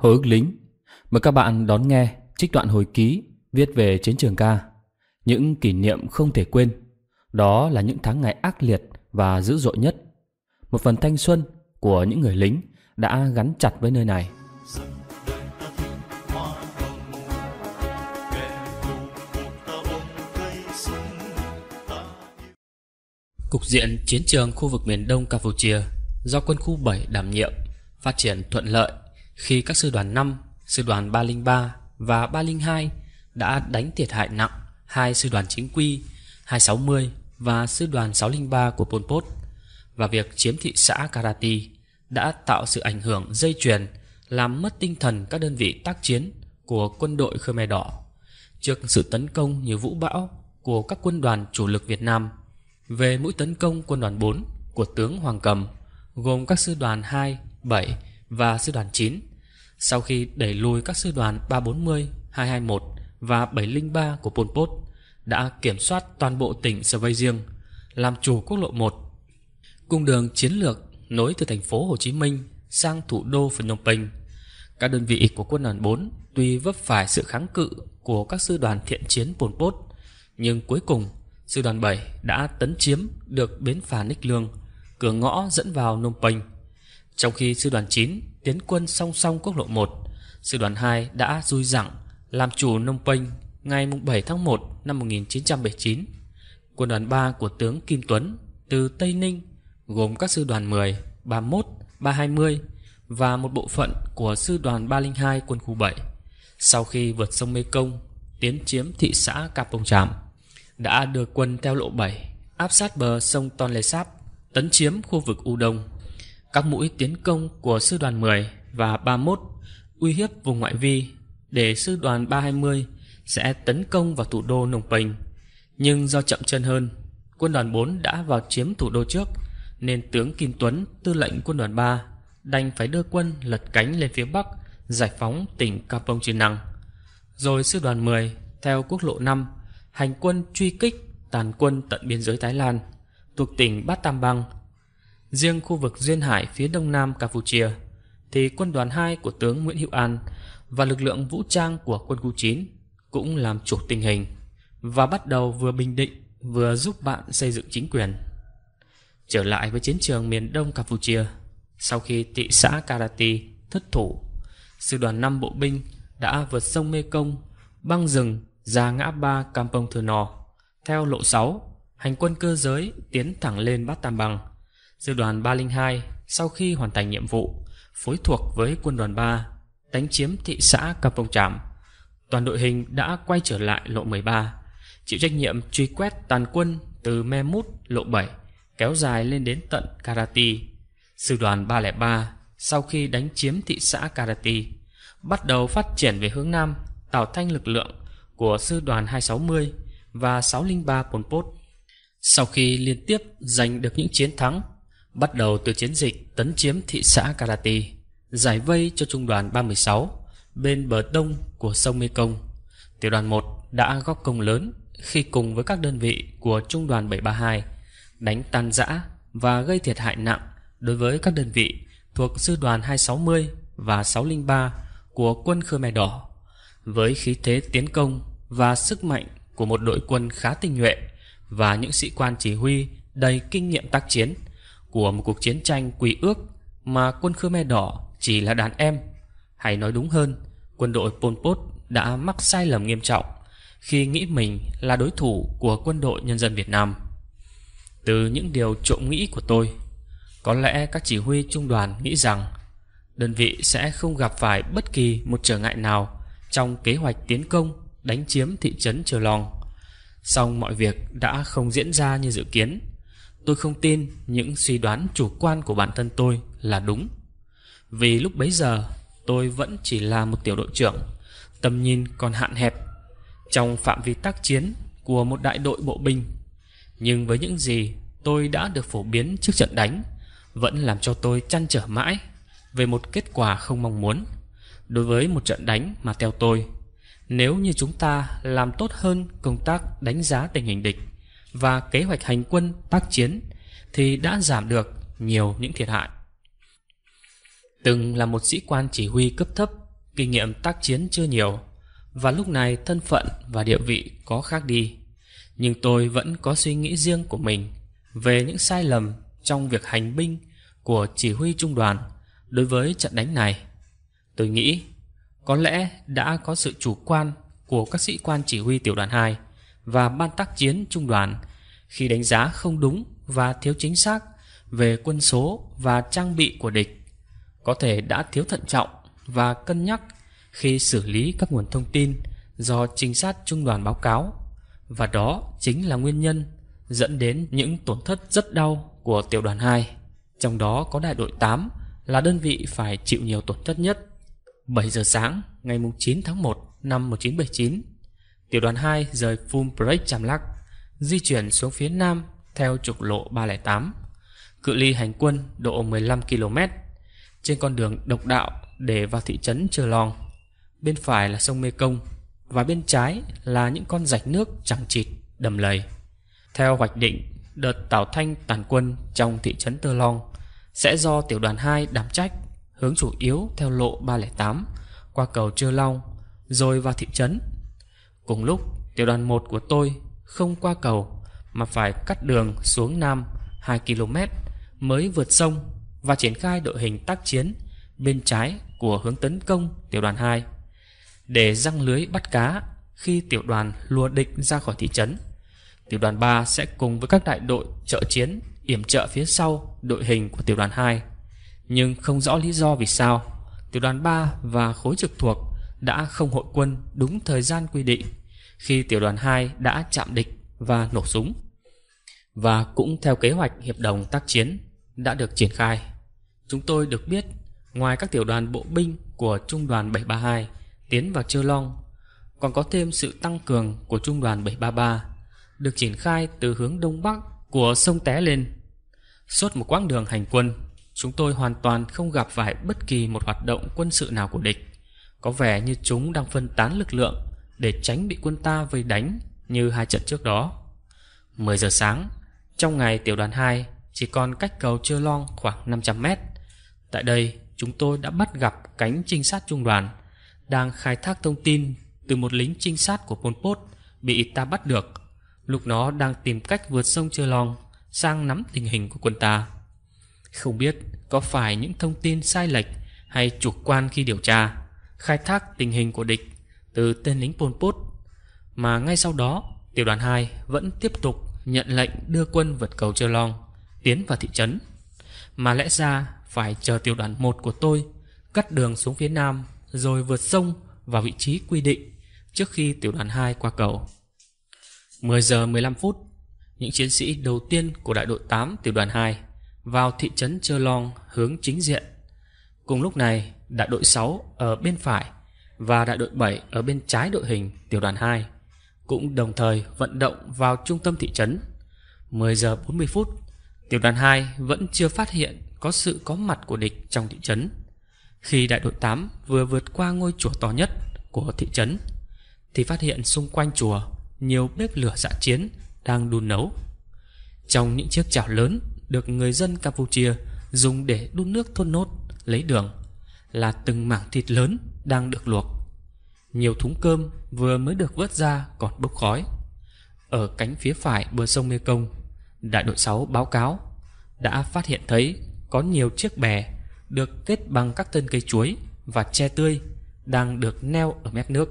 Hồi ức lính Mời các bạn đón nghe trích đoạn hồi ký viết về chiến trường ca Những kỷ niệm không thể quên Đó là những tháng ngày ác liệt và dữ dội nhất Một phần thanh xuân của những người lính đã gắn chặt với nơi này Cục diện chiến trường khu vực miền Đông Campuchia do quân khu 7 đảm nhiệm phát triển thuận lợi khi các sư đoàn 5, sư đoàn 303 và 302 đã đánh thiệt hại nặng hai sư đoàn chính quy 260 và sư đoàn 603 của Pol Pot và việc chiếm thị xã Karati đã tạo sự ảnh hưởng dây chuyền làm mất tinh thần các đơn vị tác chiến của quân đội Khmer Đỏ trước sự tấn công như vũ bão của các quân đoàn chủ lực Việt Nam về mũi tấn công quân đoàn 4 của tướng Hoàng Cầm gồm các sư đoàn 2, 7 và sư đoàn 9 sau khi đẩy lùi các sư đoàn 340, 221 và 703 của Pol Pot đã kiểm soát toàn bộ tỉnh Svay Sveiziêng, làm chủ quốc lộ 1. Cung đường chiến lược nối từ thành phố Hồ Chí Minh sang thủ đô Phnom Penh. Các đơn vị của quân đoàn 4 tuy vấp phải sự kháng cự của các sư đoàn thiện chiến Pol Pot, nhưng cuối cùng sư đoàn 7 đã tấn chiếm được bến phà Ních Lương, cửa ngõ dẫn vào Phnom Penh. Trong khi sư đoàn 9 tiến quân song song quốc lộ 1. Sư đoàn 2 đã rui dẳng làm chủ Nông Penh ngày 7 tháng 1 năm 1979. Quân đoàn 3 của tướng Kim Tuấn từ Tây Ninh gồm các sư đoàn 10, 31, 320 và một bộ phận của sư đoàn 302 quân khu 7. Sau khi vượt sông Mê Công, tiến chiếm thị xã cà Capông Tràm, đã đưa quân theo lộ 7 áp sát bờ sông Tonle Sap, tấn chiếm khu vực U Đông các mũi tiến công của sư đoàn 10 và 31 uy hiếp vùng ngoại vi để sư đoàn 320 sẽ tấn công vào thủ đô Nông Bình. Nhưng do chậm chân hơn, quân đoàn 4 đã vào chiếm thủ đô trước nên tướng Kim Tuấn, tư lệnh quân đoàn 3 đành phải đưa quân lật cánh lên phía bắc giải phóng tỉnh Kampong Chinang. Rồi sư đoàn 10 theo quốc lộ 5 hành quân truy kích tàn quân tận biên giới Thái Lan thuộc tỉnh Bát Tam Bang Riêng khu vực duyên hải phía đông nam Campuchia thì quân đoàn 2 của tướng Nguyễn Hữu An và lực lượng vũ trang của quân khu 9 cũng làm chủ tình hình và bắt đầu vừa bình định vừa giúp bạn xây dựng chính quyền. Trở lại với chiến trường miền đông Campuchia, sau khi thị xã Karati thất thủ, sư đoàn 5 bộ binh đã vượt sông mekong băng rừng ra ngã ba Kampong Thờ Nò, theo lộ 6, hành quân cơ giới tiến thẳng lên Bát Tam Bằng. Sư đoàn 302 sau khi hoàn thành nhiệm vụ, phối thuộc với quân đoàn 3, đánh chiếm thị xã Capong Tràm. Toàn đội hình đã quay trở lại lộ 13, chịu trách nhiệm truy quét tàn quân từ Me Mút lộ 7, kéo dài lên đến tận Karati. Sư đoàn 303 sau khi đánh chiếm thị xã Karati, bắt đầu phát triển về hướng Nam, tạo thanh lực lượng của sư đoàn 260 và 603 Pol Pot. Sau khi liên tiếp giành được những chiến thắng bắt đầu từ chiến dịch tấn chiếm thị xã Karati, giải vây cho trung đoàn 36 bên bờ đông của sông Mekong. Tiểu đoàn 1 đã góp công lớn khi cùng với các đơn vị của trung đoàn 732 đánh tan rã và gây thiệt hại nặng đối với các đơn vị thuộc sư đoàn 260 và 603 của quân Khmer Đỏ. Với khí thế tiến công và sức mạnh của một đội quân khá tinh nhuệ và những sĩ quan chỉ huy đầy kinh nghiệm tác chiến – của một cuộc chiến tranh quy ước mà quân Khmer Đỏ chỉ là đàn em. Hay nói đúng hơn, quân đội Pol Pot đã mắc sai lầm nghiêm trọng khi nghĩ mình là đối thủ của quân đội nhân dân Việt Nam. Từ những điều trộm nghĩ của tôi, có lẽ các chỉ huy trung đoàn nghĩ rằng đơn vị sẽ không gặp phải bất kỳ một trở ngại nào trong kế hoạch tiến công đánh chiếm thị trấn Trờ Long. Song mọi việc đã không diễn ra như dự kiến. Tôi không tin những suy đoán chủ quan của bản thân tôi là đúng. Vì lúc bấy giờ tôi vẫn chỉ là một tiểu đội trưởng, tầm nhìn còn hạn hẹp trong phạm vi tác chiến của một đại đội bộ binh. Nhưng với những gì tôi đã được phổ biến trước trận đánh vẫn làm cho tôi chăn trở mãi về một kết quả không mong muốn. Đối với một trận đánh mà theo tôi, nếu như chúng ta làm tốt hơn công tác đánh giá tình hình địch và kế hoạch hành quân tác chiến thì đã giảm được nhiều những thiệt hại. Từng là một sĩ quan chỉ huy cấp thấp, kinh nghiệm tác chiến chưa nhiều và lúc này thân phận và địa vị có khác đi. Nhưng tôi vẫn có suy nghĩ riêng của mình về những sai lầm trong việc hành binh của chỉ huy trung đoàn đối với trận đánh này. Tôi nghĩ có lẽ đã có sự chủ quan của các sĩ quan chỉ huy tiểu đoàn 2 và ban tác chiến trung đoàn khi đánh giá không đúng và thiếu chính xác về quân số và trang bị của địch có thể đã thiếu thận trọng và cân nhắc khi xử lý các nguồn thông tin do trinh sát trung đoàn báo cáo và đó chính là nguyên nhân dẫn đến những tổn thất rất đau của tiểu đoàn 2 trong đó có đại đội 8 là đơn vị phải chịu nhiều tổn thất nhất 7 giờ sáng ngày 9 tháng 1 năm 1979 Tiểu đoàn 2 rời Full Break Cham Lắc, di chuyển xuống phía nam theo trục lộ 308. Cự ly hành quân độ 15 km. Trên con đường độc đạo để vào thị trấn Trờ Long. Bên phải là sông Mê Công và bên trái là những con rạch nước chẳng chịt, đầm lầy. Theo hoạch định, đợt tảo thanh tàn quân trong thị trấn Tơ Long sẽ do tiểu đoàn 2 đảm trách hướng chủ yếu theo lộ 308 qua cầu Trưa Long rồi vào thị trấn Cùng lúc, tiểu đoàn 1 của tôi không qua cầu mà phải cắt đường xuống Nam 2 km mới vượt sông và triển khai đội hình tác chiến bên trái của hướng tấn công tiểu đoàn 2 để răng lưới bắt cá khi tiểu đoàn lùa địch ra khỏi thị trấn. Tiểu đoàn 3 sẽ cùng với các đại đội trợ chiến yểm trợ phía sau đội hình của tiểu đoàn 2. Nhưng không rõ lý do vì sao, tiểu đoàn 3 và khối trực thuộc đã không hội quân đúng thời gian quy định khi tiểu đoàn 2 đã chạm địch và nổ súng. Và cũng theo kế hoạch hiệp đồng tác chiến đã được triển khai, chúng tôi được biết ngoài các tiểu đoàn bộ binh của Trung đoàn 732 tiến vào Chơ Long, còn có thêm sự tăng cường của Trung đoàn 733 được triển khai từ hướng đông bắc của sông Té lên. Suốt một quãng đường hành quân, chúng tôi hoàn toàn không gặp phải bất kỳ một hoạt động quân sự nào của địch. Có vẻ như chúng đang phân tán lực lượng để tránh bị quân ta vây đánh như hai trận trước đó. 10 giờ sáng, trong ngày tiểu đoàn 2 chỉ còn cách cầu Chơ Long khoảng 500 mét. Tại đây, chúng tôi đã bắt gặp cánh trinh sát trung đoàn đang khai thác thông tin từ một lính trinh sát của Pol Pot bị ta bắt được. Lúc nó đang tìm cách vượt sông Chơ Long sang nắm tình hình của quân ta. Không biết có phải những thông tin sai lệch hay chủ quan khi điều tra, khai thác tình hình của địch từ tên lính Pol Pot mà ngay sau đó tiểu đoàn 2 vẫn tiếp tục nhận lệnh đưa quân vượt cầu Chơ Long tiến vào thị trấn mà lẽ ra phải chờ tiểu đoàn 1 của tôi cắt đường xuống phía nam rồi vượt sông vào vị trí quy định trước khi tiểu đoàn 2 qua cầu. 10 giờ 15 phút, những chiến sĩ đầu tiên của đại đội 8 tiểu đoàn 2 vào thị trấn Chơ Long hướng chính diện. Cùng lúc này, đại đội 6 ở bên phải và đại đội 7 ở bên trái đội hình tiểu đoàn 2 cũng đồng thời vận động vào trung tâm thị trấn. 10 giờ 40 phút, tiểu đoàn 2 vẫn chưa phát hiện có sự có mặt của địch trong thị trấn. Khi đại đội 8 vừa vượt qua ngôi chùa to nhất của thị trấn thì phát hiện xung quanh chùa nhiều bếp lửa dạ chiến đang đun nấu. Trong những chiếc chảo lớn được người dân Campuchia dùng để đun nước thôn nốt lấy đường là từng mảng thịt lớn đang được luộc. Nhiều thúng cơm vừa mới được vớt ra còn bốc khói. Ở cánh phía phải bờ sông Mê Công, đại đội 6 báo cáo đã phát hiện thấy có nhiều chiếc bè được kết bằng các thân cây chuối và tre tươi đang được neo ở mép nước.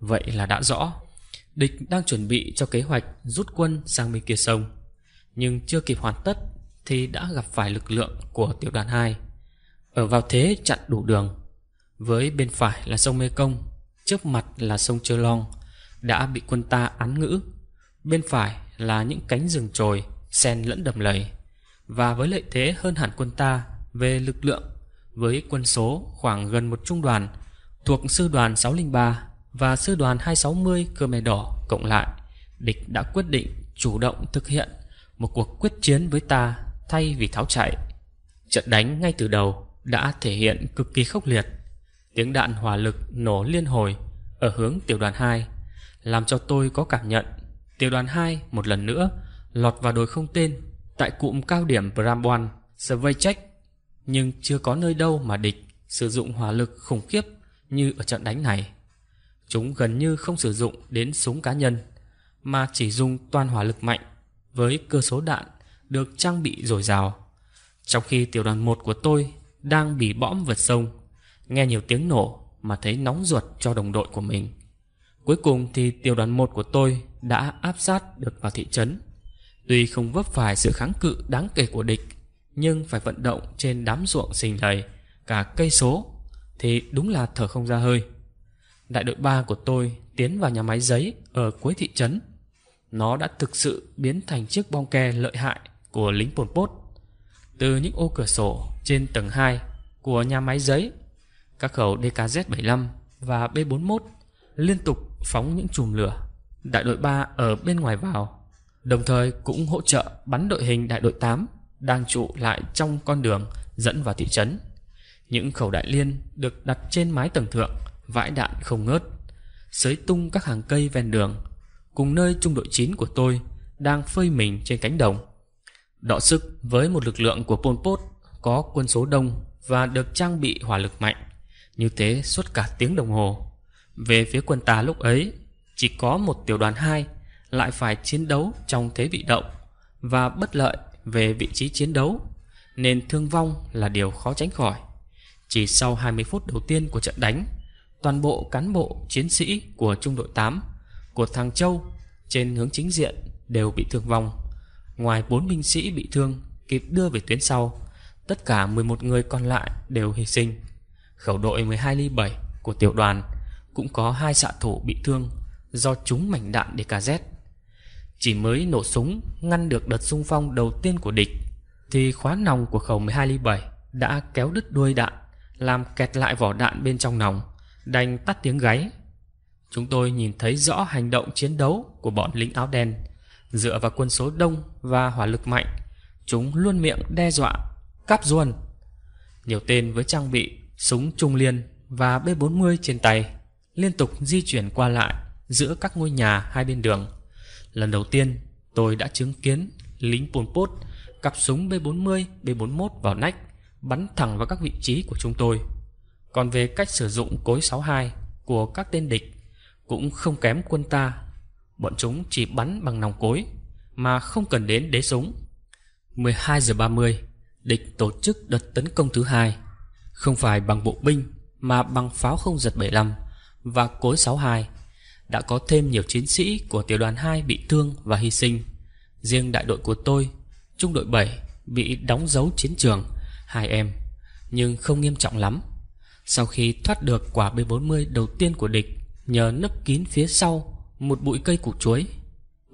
Vậy là đã rõ, địch đang chuẩn bị cho kế hoạch rút quân sang bên kia sông. Nhưng chưa kịp hoàn tất thì đã gặp phải lực lượng của tiểu đoàn 2. Ở vào thế chặn đủ đường, với bên phải là sông mê công Trước mặt là sông Chơ Long Đã bị quân ta án ngữ Bên phải là những cánh rừng trồi Xen lẫn đầm lầy Và với lợi thế hơn hẳn quân ta Về lực lượng Với quân số khoảng gần một trung đoàn Thuộc sư đoàn 603 Và sư đoàn 260 Khmer Đỏ cộng lại Địch đã quyết định chủ động thực hiện Một cuộc quyết chiến với ta Thay vì tháo chạy Trận đánh ngay từ đầu đã thể hiện cực kỳ khốc liệt Tiếng đạn hỏa lực nổ liên hồi ở hướng tiểu đoàn 2, làm cho tôi có cảm nhận tiểu đoàn 2 một lần nữa lọt vào đồi không tên tại cụm cao điểm Bramboan, Svejcek, nhưng chưa có nơi đâu mà địch sử dụng hỏa lực khủng khiếp như ở trận đánh này. Chúng gần như không sử dụng đến súng cá nhân, mà chỉ dùng toàn hỏa lực mạnh với cơ số đạn được trang bị dồi dào. Trong khi tiểu đoàn 1 của tôi đang bị bõm vượt sông Nghe nhiều tiếng nổ mà thấy nóng ruột cho đồng đội của mình. Cuối cùng thì tiểu đoàn 1 của tôi đã áp sát được vào thị trấn. Tuy không vấp phải sự kháng cự đáng kể của địch, nhưng phải vận động trên đám ruộng xình lầy cả cây số thì đúng là thở không ra hơi. Đại đội 3 của tôi tiến vào nhà máy giấy ở cuối thị trấn. Nó đã thực sự biến thành chiếc bong ke lợi hại của lính Pol Pot. Từ những ô cửa sổ trên tầng 2 của nhà máy giấy các khẩu DKZ-75 và B-41 liên tục phóng những chùm lửa đại đội 3 ở bên ngoài vào, đồng thời cũng hỗ trợ bắn đội hình đại đội 8 đang trụ lại trong con đường dẫn vào thị trấn. Những khẩu đại liên được đặt trên mái tầng thượng, vãi đạn không ngớt, sới tung các hàng cây ven đường, cùng nơi trung đội 9 của tôi đang phơi mình trên cánh đồng. Đọ sức với một lực lượng của Pol Pot có quân số đông và được trang bị hỏa lực mạnh. Như thế suốt cả tiếng đồng hồ Về phía quân ta lúc ấy Chỉ có một tiểu đoàn 2 Lại phải chiến đấu trong thế bị động Và bất lợi về vị trí chiến đấu Nên thương vong là điều khó tránh khỏi Chỉ sau 20 phút đầu tiên của trận đánh Toàn bộ cán bộ chiến sĩ của trung đội 8 Của thằng Châu trên hướng chính diện đều bị thương vong Ngoài 4 binh sĩ bị thương kịp đưa về tuyến sau Tất cả 11 người còn lại đều hy sinh Khẩu đội 12 ly 7 của tiểu đoàn cũng có hai xạ thủ bị thương do trúng mảnh đạn DKZ. Chỉ mới nổ súng ngăn được đợt xung phong đầu tiên của địch thì khóa nòng của khẩu 12 ly 7 đã kéo đứt đuôi đạn làm kẹt lại vỏ đạn bên trong nòng đành tắt tiếng gáy. Chúng tôi nhìn thấy rõ hành động chiến đấu của bọn lính áo đen dựa vào quân số đông và hỏa lực mạnh chúng luôn miệng đe dọa cắp ruồn nhiều tên với trang bị Súng trung liên và B40 trên tay Liên tục di chuyển qua lại Giữa các ngôi nhà hai bên đường Lần đầu tiên tôi đã chứng kiến Lính Pol Pot Cặp súng B40, B41 vào nách Bắn thẳng vào các vị trí của chúng tôi Còn về cách sử dụng cối 62 Của các tên địch Cũng không kém quân ta Bọn chúng chỉ bắn bằng nòng cối Mà không cần đến đế súng 12 giờ 30 Địch tổ chức đợt tấn công thứ hai không phải bằng bộ binh Mà bằng pháo không giật 75 Và cối 62 Đã có thêm nhiều chiến sĩ của tiểu đoàn 2 bị thương và hy sinh Riêng đại đội của tôi Trung đội 7 bị đóng dấu chiến trường Hai em Nhưng không nghiêm trọng lắm Sau khi thoát được quả B-40 đầu tiên của địch Nhờ nấp kín phía sau Một bụi cây củ chuối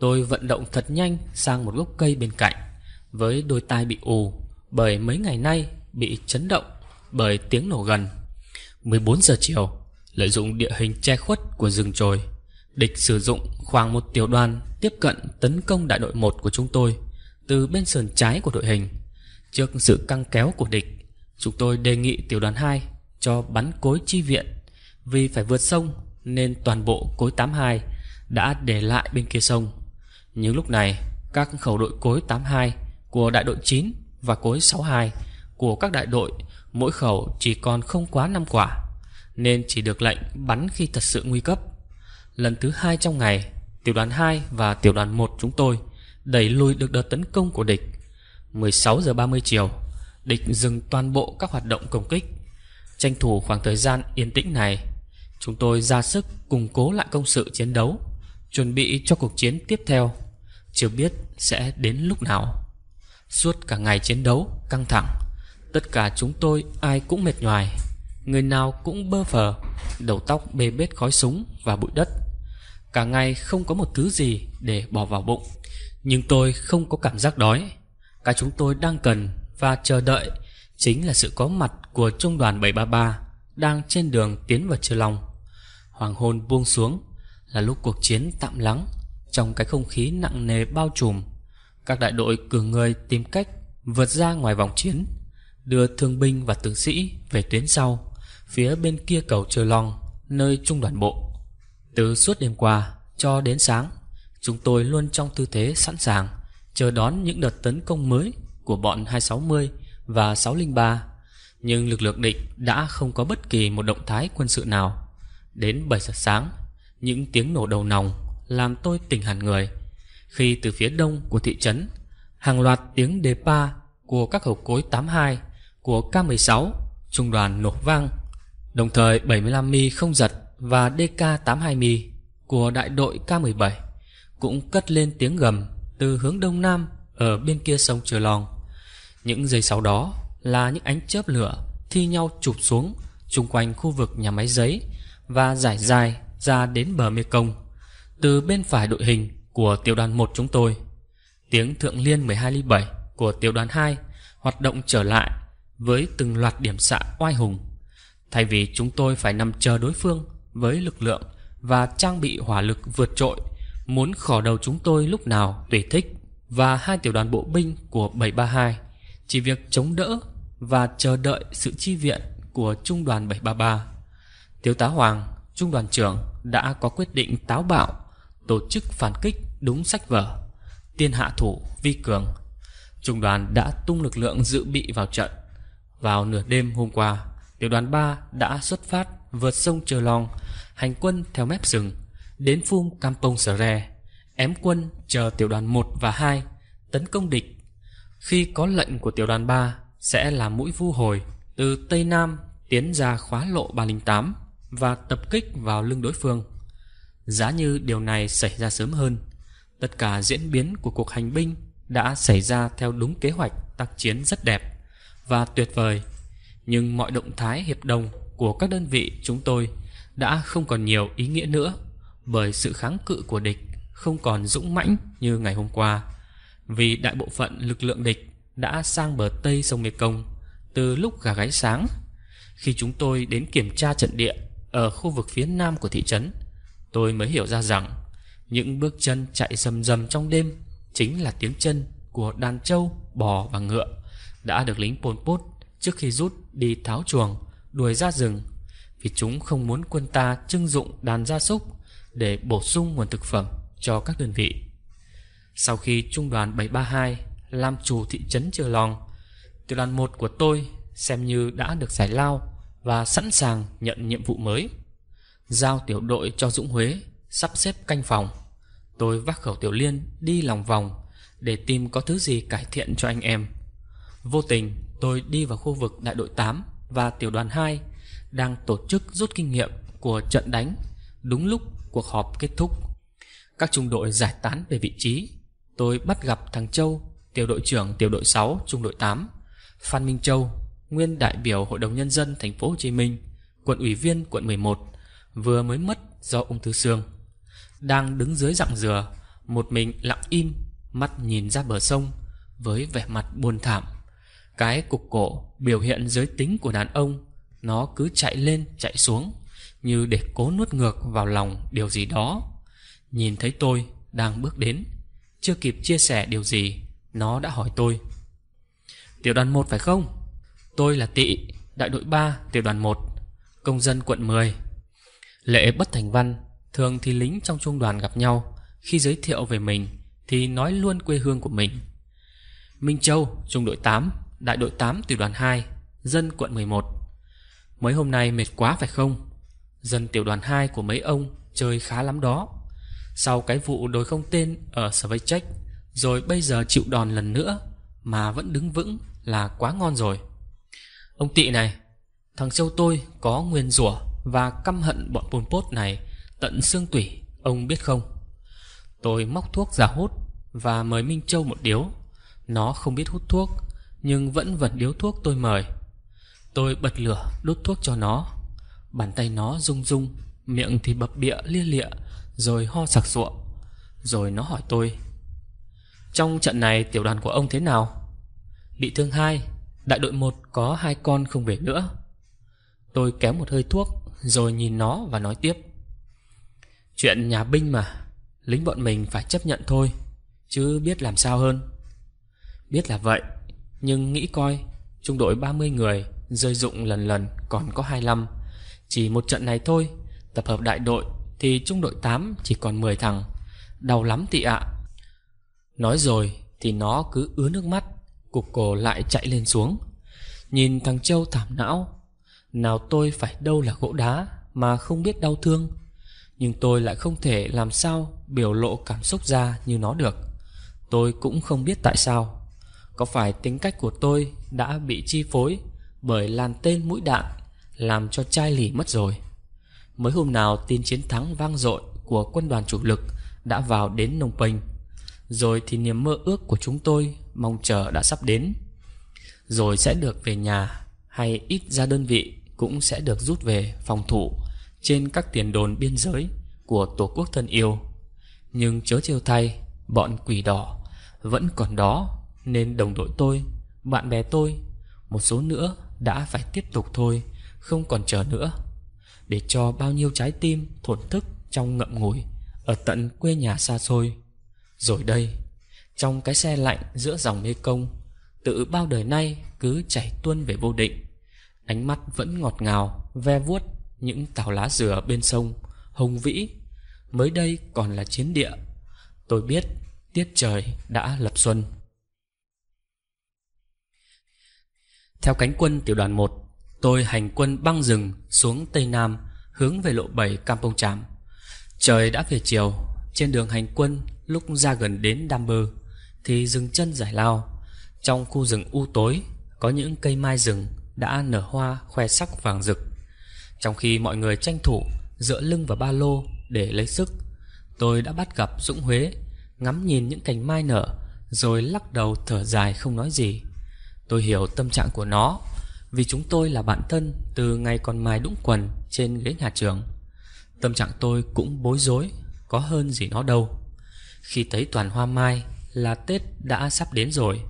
Tôi vận động thật nhanh sang một gốc cây bên cạnh Với đôi tai bị ù Bởi mấy ngày nay bị chấn động bởi tiếng nổ gần. 14 giờ chiều, lợi dụng địa hình che khuất của rừng trồi, địch sử dụng khoảng một tiểu đoàn tiếp cận tấn công đại đội 1 của chúng tôi từ bên sườn trái của đội hình. Trước sự căng kéo của địch, chúng tôi đề nghị tiểu đoàn 2 cho bắn cối chi viện vì phải vượt sông nên toàn bộ cối 82 đã để lại bên kia sông. Nhưng lúc này, các khẩu đội cối 82 của đại đội 9 và cối 62 của các đại đội Mỗi khẩu chỉ còn không quá 5 quả Nên chỉ được lệnh bắn khi thật sự nguy cấp Lần thứ hai trong ngày Tiểu đoàn 2 và tiểu đoàn 1 chúng tôi Đẩy lùi được đợt tấn công của địch 16 giờ 30 chiều Địch dừng toàn bộ các hoạt động công kích Tranh thủ khoảng thời gian yên tĩnh này Chúng tôi ra sức củng cố lại công sự chiến đấu Chuẩn bị cho cuộc chiến tiếp theo Chưa biết sẽ đến lúc nào Suốt cả ngày chiến đấu căng thẳng Tất cả chúng tôi ai cũng mệt nhoài Người nào cũng bơ phờ Đầu tóc bê bết khói súng và bụi đất Cả ngày không có một thứ gì để bỏ vào bụng Nhưng tôi không có cảm giác đói cả chúng tôi đang cần và chờ đợi Chính là sự có mặt của trung đoàn 733 Đang trên đường tiến vào Trưa Long Hoàng hôn buông xuống Là lúc cuộc chiến tạm lắng Trong cái không khí nặng nề bao trùm Các đại đội cử người tìm cách Vượt ra ngoài vòng chiến đưa thương binh và tướng sĩ về tuyến sau, phía bên kia cầu Trơ Long, nơi trung đoàn bộ. Từ suốt đêm qua cho đến sáng, chúng tôi luôn trong tư thế sẵn sàng, chờ đón những đợt tấn công mới của bọn 260 và 603. Nhưng lực lượng địch đã không có bất kỳ một động thái quân sự nào. Đến 7 giờ sáng, những tiếng nổ đầu nòng làm tôi tỉnh hẳn người. Khi từ phía đông của thị trấn, hàng loạt tiếng đề pa của các hậu cối 82 của K-16, trung đoàn nổ vang, đồng thời 75 mi không giật và DK-82 mi của đại đội K-17 cũng cất lên tiếng gầm từ hướng đông nam ở bên kia sông Trờ Lòn. Những giây sau đó là những ánh chớp lửa thi nhau chụp xuống chung quanh khu vực nhà máy giấy và giải dài ra đến bờ Mekong từ bên phải đội hình của tiểu đoàn 1 chúng tôi. Tiếng thượng liên 12 ly 7 của tiểu đoàn 2 hoạt động trở lại với từng loạt điểm xạ oai hùng. Thay vì chúng tôi phải nằm chờ đối phương với lực lượng và trang bị hỏa lực vượt trội, muốn khỏ đầu chúng tôi lúc nào tùy thích và hai tiểu đoàn bộ binh của 732 chỉ việc chống đỡ và chờ đợi sự chi viện của trung đoàn 733. Thiếu tá Hoàng, trung đoàn trưởng đã có quyết định táo bạo tổ chức phản kích đúng sách vở, tiên hạ thủ vi cường. Trung đoàn đã tung lực lượng dự bị vào trận vào nửa đêm hôm qua, tiểu đoàn 3 đã xuất phát vượt sông Trờ Long, hành quân theo mép rừng, đến phung Campong Sre, ém quân chờ tiểu đoàn 1 và 2 tấn công địch. Khi có lệnh của tiểu đoàn 3 sẽ là mũi vu hồi từ Tây Nam tiến ra khóa lộ 308 và tập kích vào lưng đối phương. Giá như điều này xảy ra sớm hơn, tất cả diễn biến của cuộc hành binh đã xảy ra theo đúng kế hoạch tác chiến rất đẹp và tuyệt vời Nhưng mọi động thái hiệp đồng của các đơn vị chúng tôi đã không còn nhiều ý nghĩa nữa Bởi sự kháng cự của địch không còn dũng mãnh như ngày hôm qua Vì đại bộ phận lực lượng địch đã sang bờ tây sông Mekong từ lúc gà gáy sáng Khi chúng tôi đến kiểm tra trận địa ở khu vực phía nam của thị trấn Tôi mới hiểu ra rằng những bước chân chạy rầm rầm trong đêm chính là tiếng chân của đàn trâu, bò và ngựa đã được lính Pol Pot trước khi rút đi tháo chuồng, đuổi ra rừng vì chúng không muốn quân ta trưng dụng đàn gia súc để bổ sung nguồn thực phẩm cho các đơn vị. Sau khi trung đoàn 732 làm chủ thị trấn Trừ Lòng, tiểu đoàn 1 của tôi xem như đã được giải lao và sẵn sàng nhận nhiệm vụ mới. Giao tiểu đội cho Dũng Huế sắp xếp canh phòng. Tôi vác khẩu tiểu liên đi lòng vòng để tìm có thứ gì cải thiện cho anh em. Vô tình tôi đi vào khu vực đại đội 8 và tiểu đoàn 2 đang tổ chức rút kinh nghiệm của trận đánh đúng lúc cuộc họp kết thúc. Các trung đội giải tán về vị trí. Tôi bắt gặp thằng Châu, tiểu đội trưởng tiểu đội 6, trung đội 8, Phan Minh Châu, nguyên đại biểu Hội đồng nhân dân thành phố Hồ Chí Minh, quận ủy viên quận 11, vừa mới mất do ung thư xương. Đang đứng dưới dạng dừa, một mình lặng im, mắt nhìn ra bờ sông với vẻ mặt buồn thảm. Cái cục cổ biểu hiện giới tính của đàn ông Nó cứ chạy lên chạy xuống Như để cố nuốt ngược vào lòng điều gì đó Nhìn thấy tôi đang bước đến Chưa kịp chia sẻ điều gì Nó đã hỏi tôi Tiểu đoàn 1 phải không? Tôi là Tị Đại đội 3 tiểu đoàn 1 Công dân quận 10 Lễ bất thành văn Thường thì lính trong trung đoàn gặp nhau Khi giới thiệu về mình Thì nói luôn quê hương của mình Minh Châu, trung đội 8 đại đội 8 tiểu đoàn 2, dân quận 11. Mấy hôm nay mệt quá phải không? Dân tiểu đoàn 2 của mấy ông chơi khá lắm đó. Sau cái vụ đối không tên ở Svechek, rồi bây giờ chịu đòn lần nữa mà vẫn đứng vững là quá ngon rồi. Ông Tị này, thằng châu tôi có nguyên rủa và căm hận bọn Pol Pot này tận xương tủy, ông biết không? Tôi móc thuốc ra hút và mời Minh Châu một điếu. Nó không biết hút thuốc nhưng vẫn vẫn điếu thuốc tôi mời Tôi bật lửa đốt thuốc cho nó Bàn tay nó rung rung Miệng thì bập bịa lia lịa Rồi ho sặc sụa Rồi nó hỏi tôi Trong trận này tiểu đoàn của ông thế nào Bị thương hai Đại đội một có hai con không về nữa Tôi kéo một hơi thuốc Rồi nhìn nó và nói tiếp Chuyện nhà binh mà Lính bọn mình phải chấp nhận thôi Chứ biết làm sao hơn Biết là vậy nhưng nghĩ coi Trung đội 30 người Rơi dụng lần lần còn có 25 Chỉ một trận này thôi Tập hợp đại đội Thì trung đội 8 chỉ còn 10 thằng Đau lắm tị ạ Nói rồi thì nó cứ ứa nước mắt Cục cổ lại chạy lên xuống Nhìn thằng Châu thảm não Nào tôi phải đâu là gỗ đá Mà không biết đau thương Nhưng tôi lại không thể làm sao Biểu lộ cảm xúc ra như nó được Tôi cũng không biết tại sao có phải tính cách của tôi đã bị chi phối bởi làn tên mũi đạn làm cho chai lì mất rồi? Mới hôm nào tin chiến thắng vang dội của quân đoàn chủ lực đã vào đến Nông Penh, rồi thì niềm mơ ước của chúng tôi mong chờ đã sắp đến. Rồi sẽ được về nhà hay ít ra đơn vị cũng sẽ được rút về phòng thủ trên các tiền đồn biên giới của Tổ quốc thân yêu. Nhưng chớ chiêu thay, bọn quỷ đỏ vẫn còn đó nên đồng đội tôi, bạn bè tôi Một số nữa đã phải tiếp tục thôi Không còn chờ nữa Để cho bao nhiêu trái tim thổn thức trong ngậm ngùi Ở tận quê nhà xa xôi Rồi đây Trong cái xe lạnh giữa dòng mê công Tự bao đời nay cứ chảy tuôn về vô định Ánh mắt vẫn ngọt ngào Ve vuốt những tàu lá dừa bên sông Hồng Vĩ Mới đây còn là chiến địa Tôi biết tiết trời đã lập xuân Theo cánh quân tiểu đoàn 1 Tôi hành quân băng rừng xuống Tây Nam Hướng về lộ 7 Campong Tràm Trời đã về chiều Trên đường hành quân lúc ra gần đến Đam Bơ Thì dừng chân giải lao Trong khu rừng u tối Có những cây mai rừng đã nở hoa khoe sắc vàng rực Trong khi mọi người tranh thủ Dựa lưng vào ba lô để lấy sức Tôi đã bắt gặp Dũng Huế Ngắm nhìn những cành mai nở Rồi lắc đầu thở dài không nói gì Tôi hiểu tâm trạng của nó Vì chúng tôi là bạn thân Từ ngày còn mài đũng quần trên ghế nhà trường Tâm trạng tôi cũng bối rối Có hơn gì nó đâu Khi thấy toàn hoa mai Là Tết đã sắp đến rồi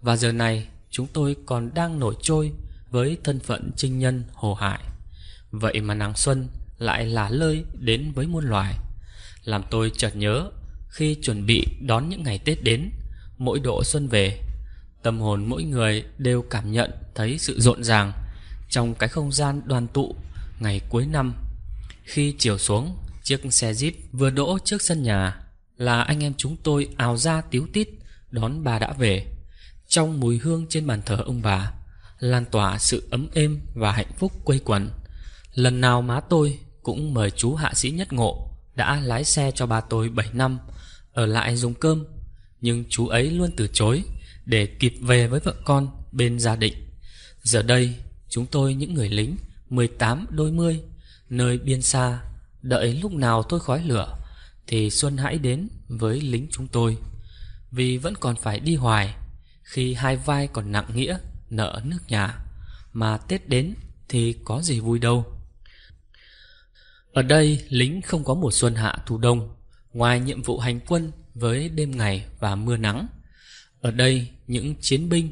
Và giờ này chúng tôi còn đang nổi trôi Với thân phận trinh nhân hồ hại Vậy mà nàng Xuân lại là lơi đến với muôn loài Làm tôi chợt nhớ Khi chuẩn bị đón những ngày Tết đến Mỗi độ xuân về Tâm hồn mỗi người đều cảm nhận thấy sự rộn ràng trong cái không gian đoàn tụ ngày cuối năm. Khi chiều xuống, chiếc xe Jeep vừa đỗ trước sân nhà là anh em chúng tôi ào ra tiếu tít đón bà đã về. Trong mùi hương trên bàn thờ ông bà lan tỏa sự ấm êm và hạnh phúc quây quần. Lần nào má tôi cũng mời chú hạ sĩ nhất ngộ đã lái xe cho bà tôi 7 năm ở lại dùng cơm, nhưng chú ấy luôn từ chối để kịp về với vợ con bên gia đình. Giờ đây, chúng tôi những người lính 18 đôi mươi nơi biên xa, đợi lúc nào tôi khói lửa thì Xuân hãy đến với lính chúng tôi. Vì vẫn còn phải đi hoài khi hai vai còn nặng nghĩa nợ nước nhà mà Tết đến thì có gì vui đâu. Ở đây lính không có mùa xuân hạ thu đông Ngoài nhiệm vụ hành quân với đêm ngày và mưa nắng Ở đây những chiến binh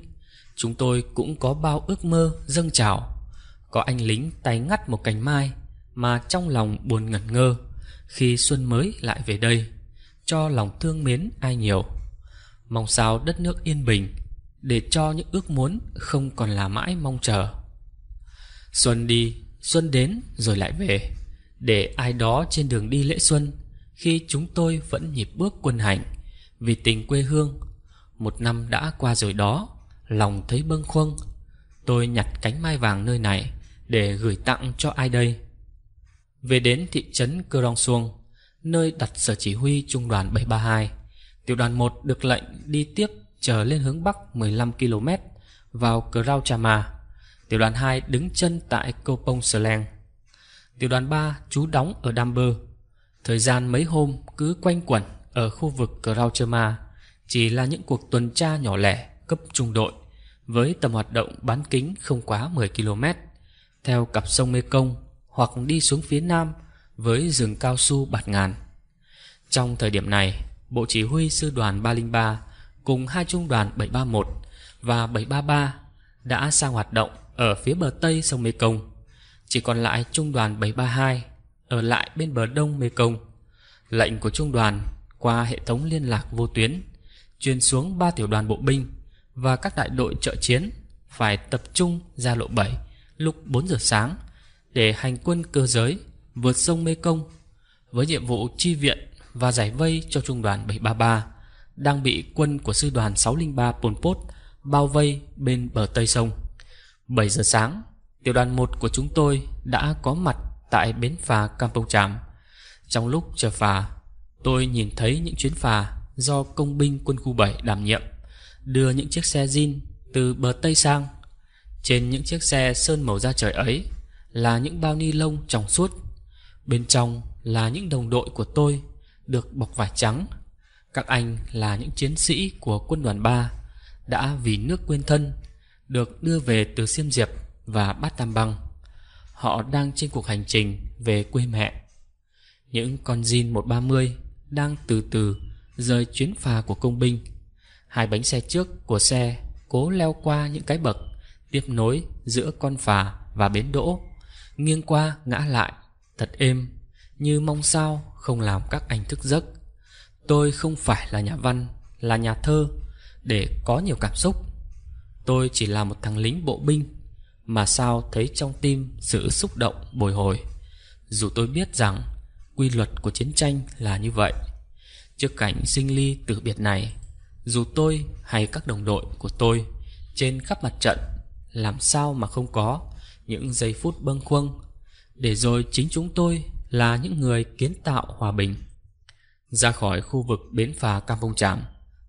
Chúng tôi cũng có bao ước mơ dâng trào Có anh lính tay ngắt một cành mai Mà trong lòng buồn ngẩn ngơ Khi xuân mới lại về đây Cho lòng thương mến ai nhiều Mong sao đất nước yên bình Để cho những ước muốn không còn là mãi mong chờ Xuân đi, xuân đến rồi lại về Để ai đó trên đường đi lễ xuân Khi chúng tôi vẫn nhịp bước quân hành Vì tình quê hương một năm đã qua rồi đó Lòng thấy bâng khuâng Tôi nhặt cánh mai vàng nơi này Để gửi tặng cho ai đây Về đến thị trấn Cơ Rong Suông Nơi đặt sở chỉ huy trung đoàn 732 Tiểu đoàn 1 được lệnh đi tiếp trở lên hướng Bắc 15 km Vào Crao Chama Tiểu đoàn 2 đứng chân tại Cô Pông Slang Tiểu đoàn 3 trú đóng ở Đam Bơ Thời gian mấy hôm cứ quanh quẩn ở khu vực Crao Chama chỉ là những cuộc tuần tra nhỏ lẻ cấp trung đội với tầm hoạt động bán kính không quá 10 km theo cặp sông Mekong hoặc đi xuống phía nam với rừng cao su bạt ngàn. Trong thời điểm này, Bộ Chỉ huy Sư đoàn 303 cùng hai trung đoàn 731 và 733 đã sang hoạt động ở phía bờ tây sông Mekong. Chỉ còn lại trung đoàn 732 ở lại bên bờ đông Mekong. Lệnh của trung đoàn qua hệ thống liên lạc vô tuyến chuyên xuống ba tiểu đoàn bộ binh và các đại đội trợ chiến phải tập trung ra lộ 7 lúc 4 giờ sáng để hành quân cơ giới vượt sông Mê Công với nhiệm vụ chi viện và giải vây cho trung đoàn 733 đang bị quân của sư đoàn 603 Pol Pot bao vây bên bờ Tây Sông. 7 giờ sáng, tiểu đoàn 1 của chúng tôi đã có mặt tại bến phà Campong Tràm. Trong lúc chờ phà, tôi nhìn thấy những chuyến phà do công binh quân khu 7 đảm nhiệm, đưa những chiếc xe zin từ bờ Tây sang. Trên những chiếc xe sơn màu da trời ấy là những bao ni lông trong suốt. Bên trong là những đồng đội của tôi được bọc vải trắng. Các anh là những chiến sĩ của quân đoàn 3 đã vì nước quên thân được đưa về từ Xiêm Diệp và Bát Tam Băng. Họ đang trên cuộc hành trình về quê mẹ. Những con jean 130 đang từ từ rời chuyến phà của công binh. Hai bánh xe trước của xe cố leo qua những cái bậc tiếp nối giữa con phà và bến đỗ, nghiêng qua ngã lại, thật êm, như mong sao không làm các anh thức giấc. Tôi không phải là nhà văn, là nhà thơ để có nhiều cảm xúc. Tôi chỉ là một thằng lính bộ binh mà sao thấy trong tim sự xúc động bồi hồi. Dù tôi biết rằng quy luật của chiến tranh là như vậy, Trước cảnh sinh ly tử biệt này Dù tôi hay các đồng đội của tôi Trên khắp mặt trận Làm sao mà không có Những giây phút bâng khuâng Để rồi chính chúng tôi Là những người kiến tạo hòa bình Ra khỏi khu vực bến phà Campong Tràm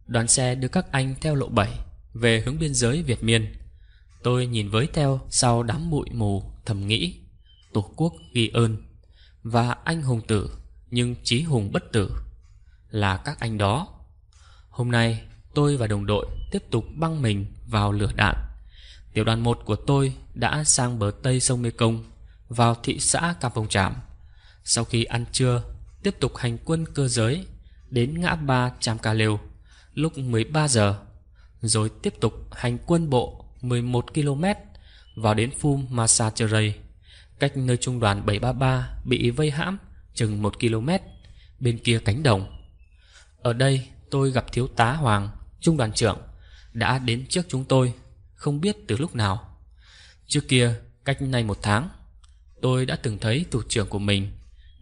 Đoàn xe đưa các anh theo lộ bảy Về hướng biên giới Việt Miên Tôi nhìn với theo sau đám bụi mù thầm nghĩ Tổ quốc ghi ơn Và anh hùng tử Nhưng trí hùng bất tử là các anh đó. Hôm nay, tôi và đồng đội tiếp tục băng mình vào lửa đạn. Tiểu đoàn 1 của tôi đã sang bờ tây sông Mekong vào thị xã Campong Tràm. Sau khi ăn trưa, tiếp tục hành quân cơ giới đến ngã ba Cham Ca Lêu lúc 13 giờ, rồi tiếp tục hành quân bộ 11 km vào đến Phum Masacheray, cách nơi trung đoàn 733 bị vây hãm chừng 1 km bên kia cánh đồng. Ở đây tôi gặp thiếu tá Hoàng Trung đoàn trưởng Đã đến trước chúng tôi Không biết từ lúc nào Trước kia cách nay một tháng Tôi đã từng thấy thủ trưởng của mình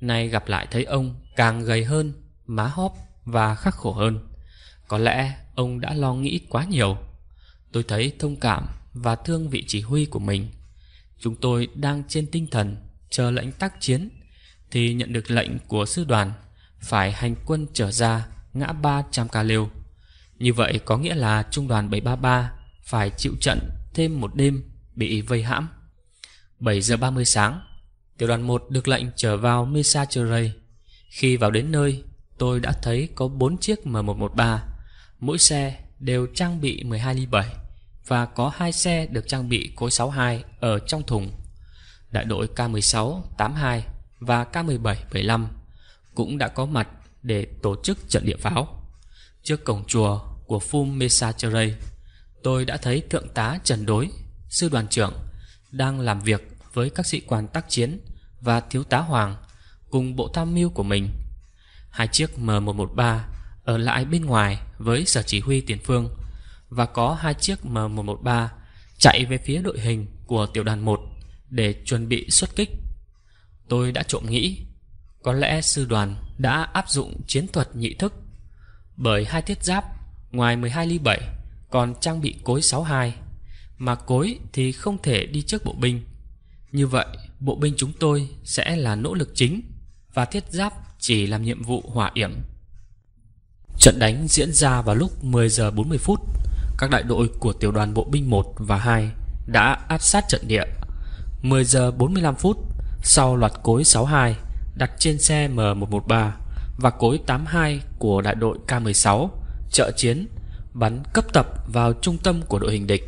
Nay gặp lại thấy ông càng gầy hơn Má hóp và khắc khổ hơn Có lẽ ông đã lo nghĩ quá nhiều Tôi thấy thông cảm và thương vị chỉ huy của mình Chúng tôi đang trên tinh thần Chờ lệnh tác chiến Thì nhận được lệnh của sư đoàn Phải hành quân trở ra ngã ba trăm ca lều Như vậy có nghĩa là trung đoàn 733 phải chịu trận thêm một đêm bị vây hãm 7 giờ 30 sáng Tiểu đoàn 1 được lệnh trở vào Mesa Cherry Khi vào đến nơi tôi đã thấy có 4 chiếc M113 Mỗi xe đều trang bị 12 ly 7 Và có hai xe được trang bị cối 62 ở trong thùng Đại đội K16 82 và K17 75 cũng đã có mặt để tổ chức trận địa pháo. Trước cổng chùa của Phum Mesachare, tôi đã thấy Thượng tá Trần Đối, sư đoàn trưởng, đang làm việc với các sĩ quan tác chiến và Thiếu tá Hoàng cùng bộ tham mưu của mình. Hai chiếc M113 ở lại bên ngoài với sở chỉ huy tiền phương và có hai chiếc M113 chạy về phía đội hình của tiểu đoàn 1 để chuẩn bị xuất kích. Tôi đã trộm nghĩ có lẽ sư đoàn đã áp dụng chiến thuật nhị thức Bởi hai thiết giáp Ngoài 12 ly 7 Còn trang bị cối 62 Mà cối thì không thể đi trước bộ binh Như vậy bộ binh chúng tôi sẽ là nỗ lực chính Và thiết giáp chỉ làm nhiệm vụ hỏa yểm Trận đánh diễn ra vào lúc 10 giờ 40 phút Các đại đội của tiểu đoàn bộ binh 1 và 2 đã áp sát trận địa 10 giờ 45 phút sau loạt cối 62 đặt trên xe M113 và cối 82 của đại đội K16 trợ chiến bắn cấp tập vào trung tâm của đội hình địch.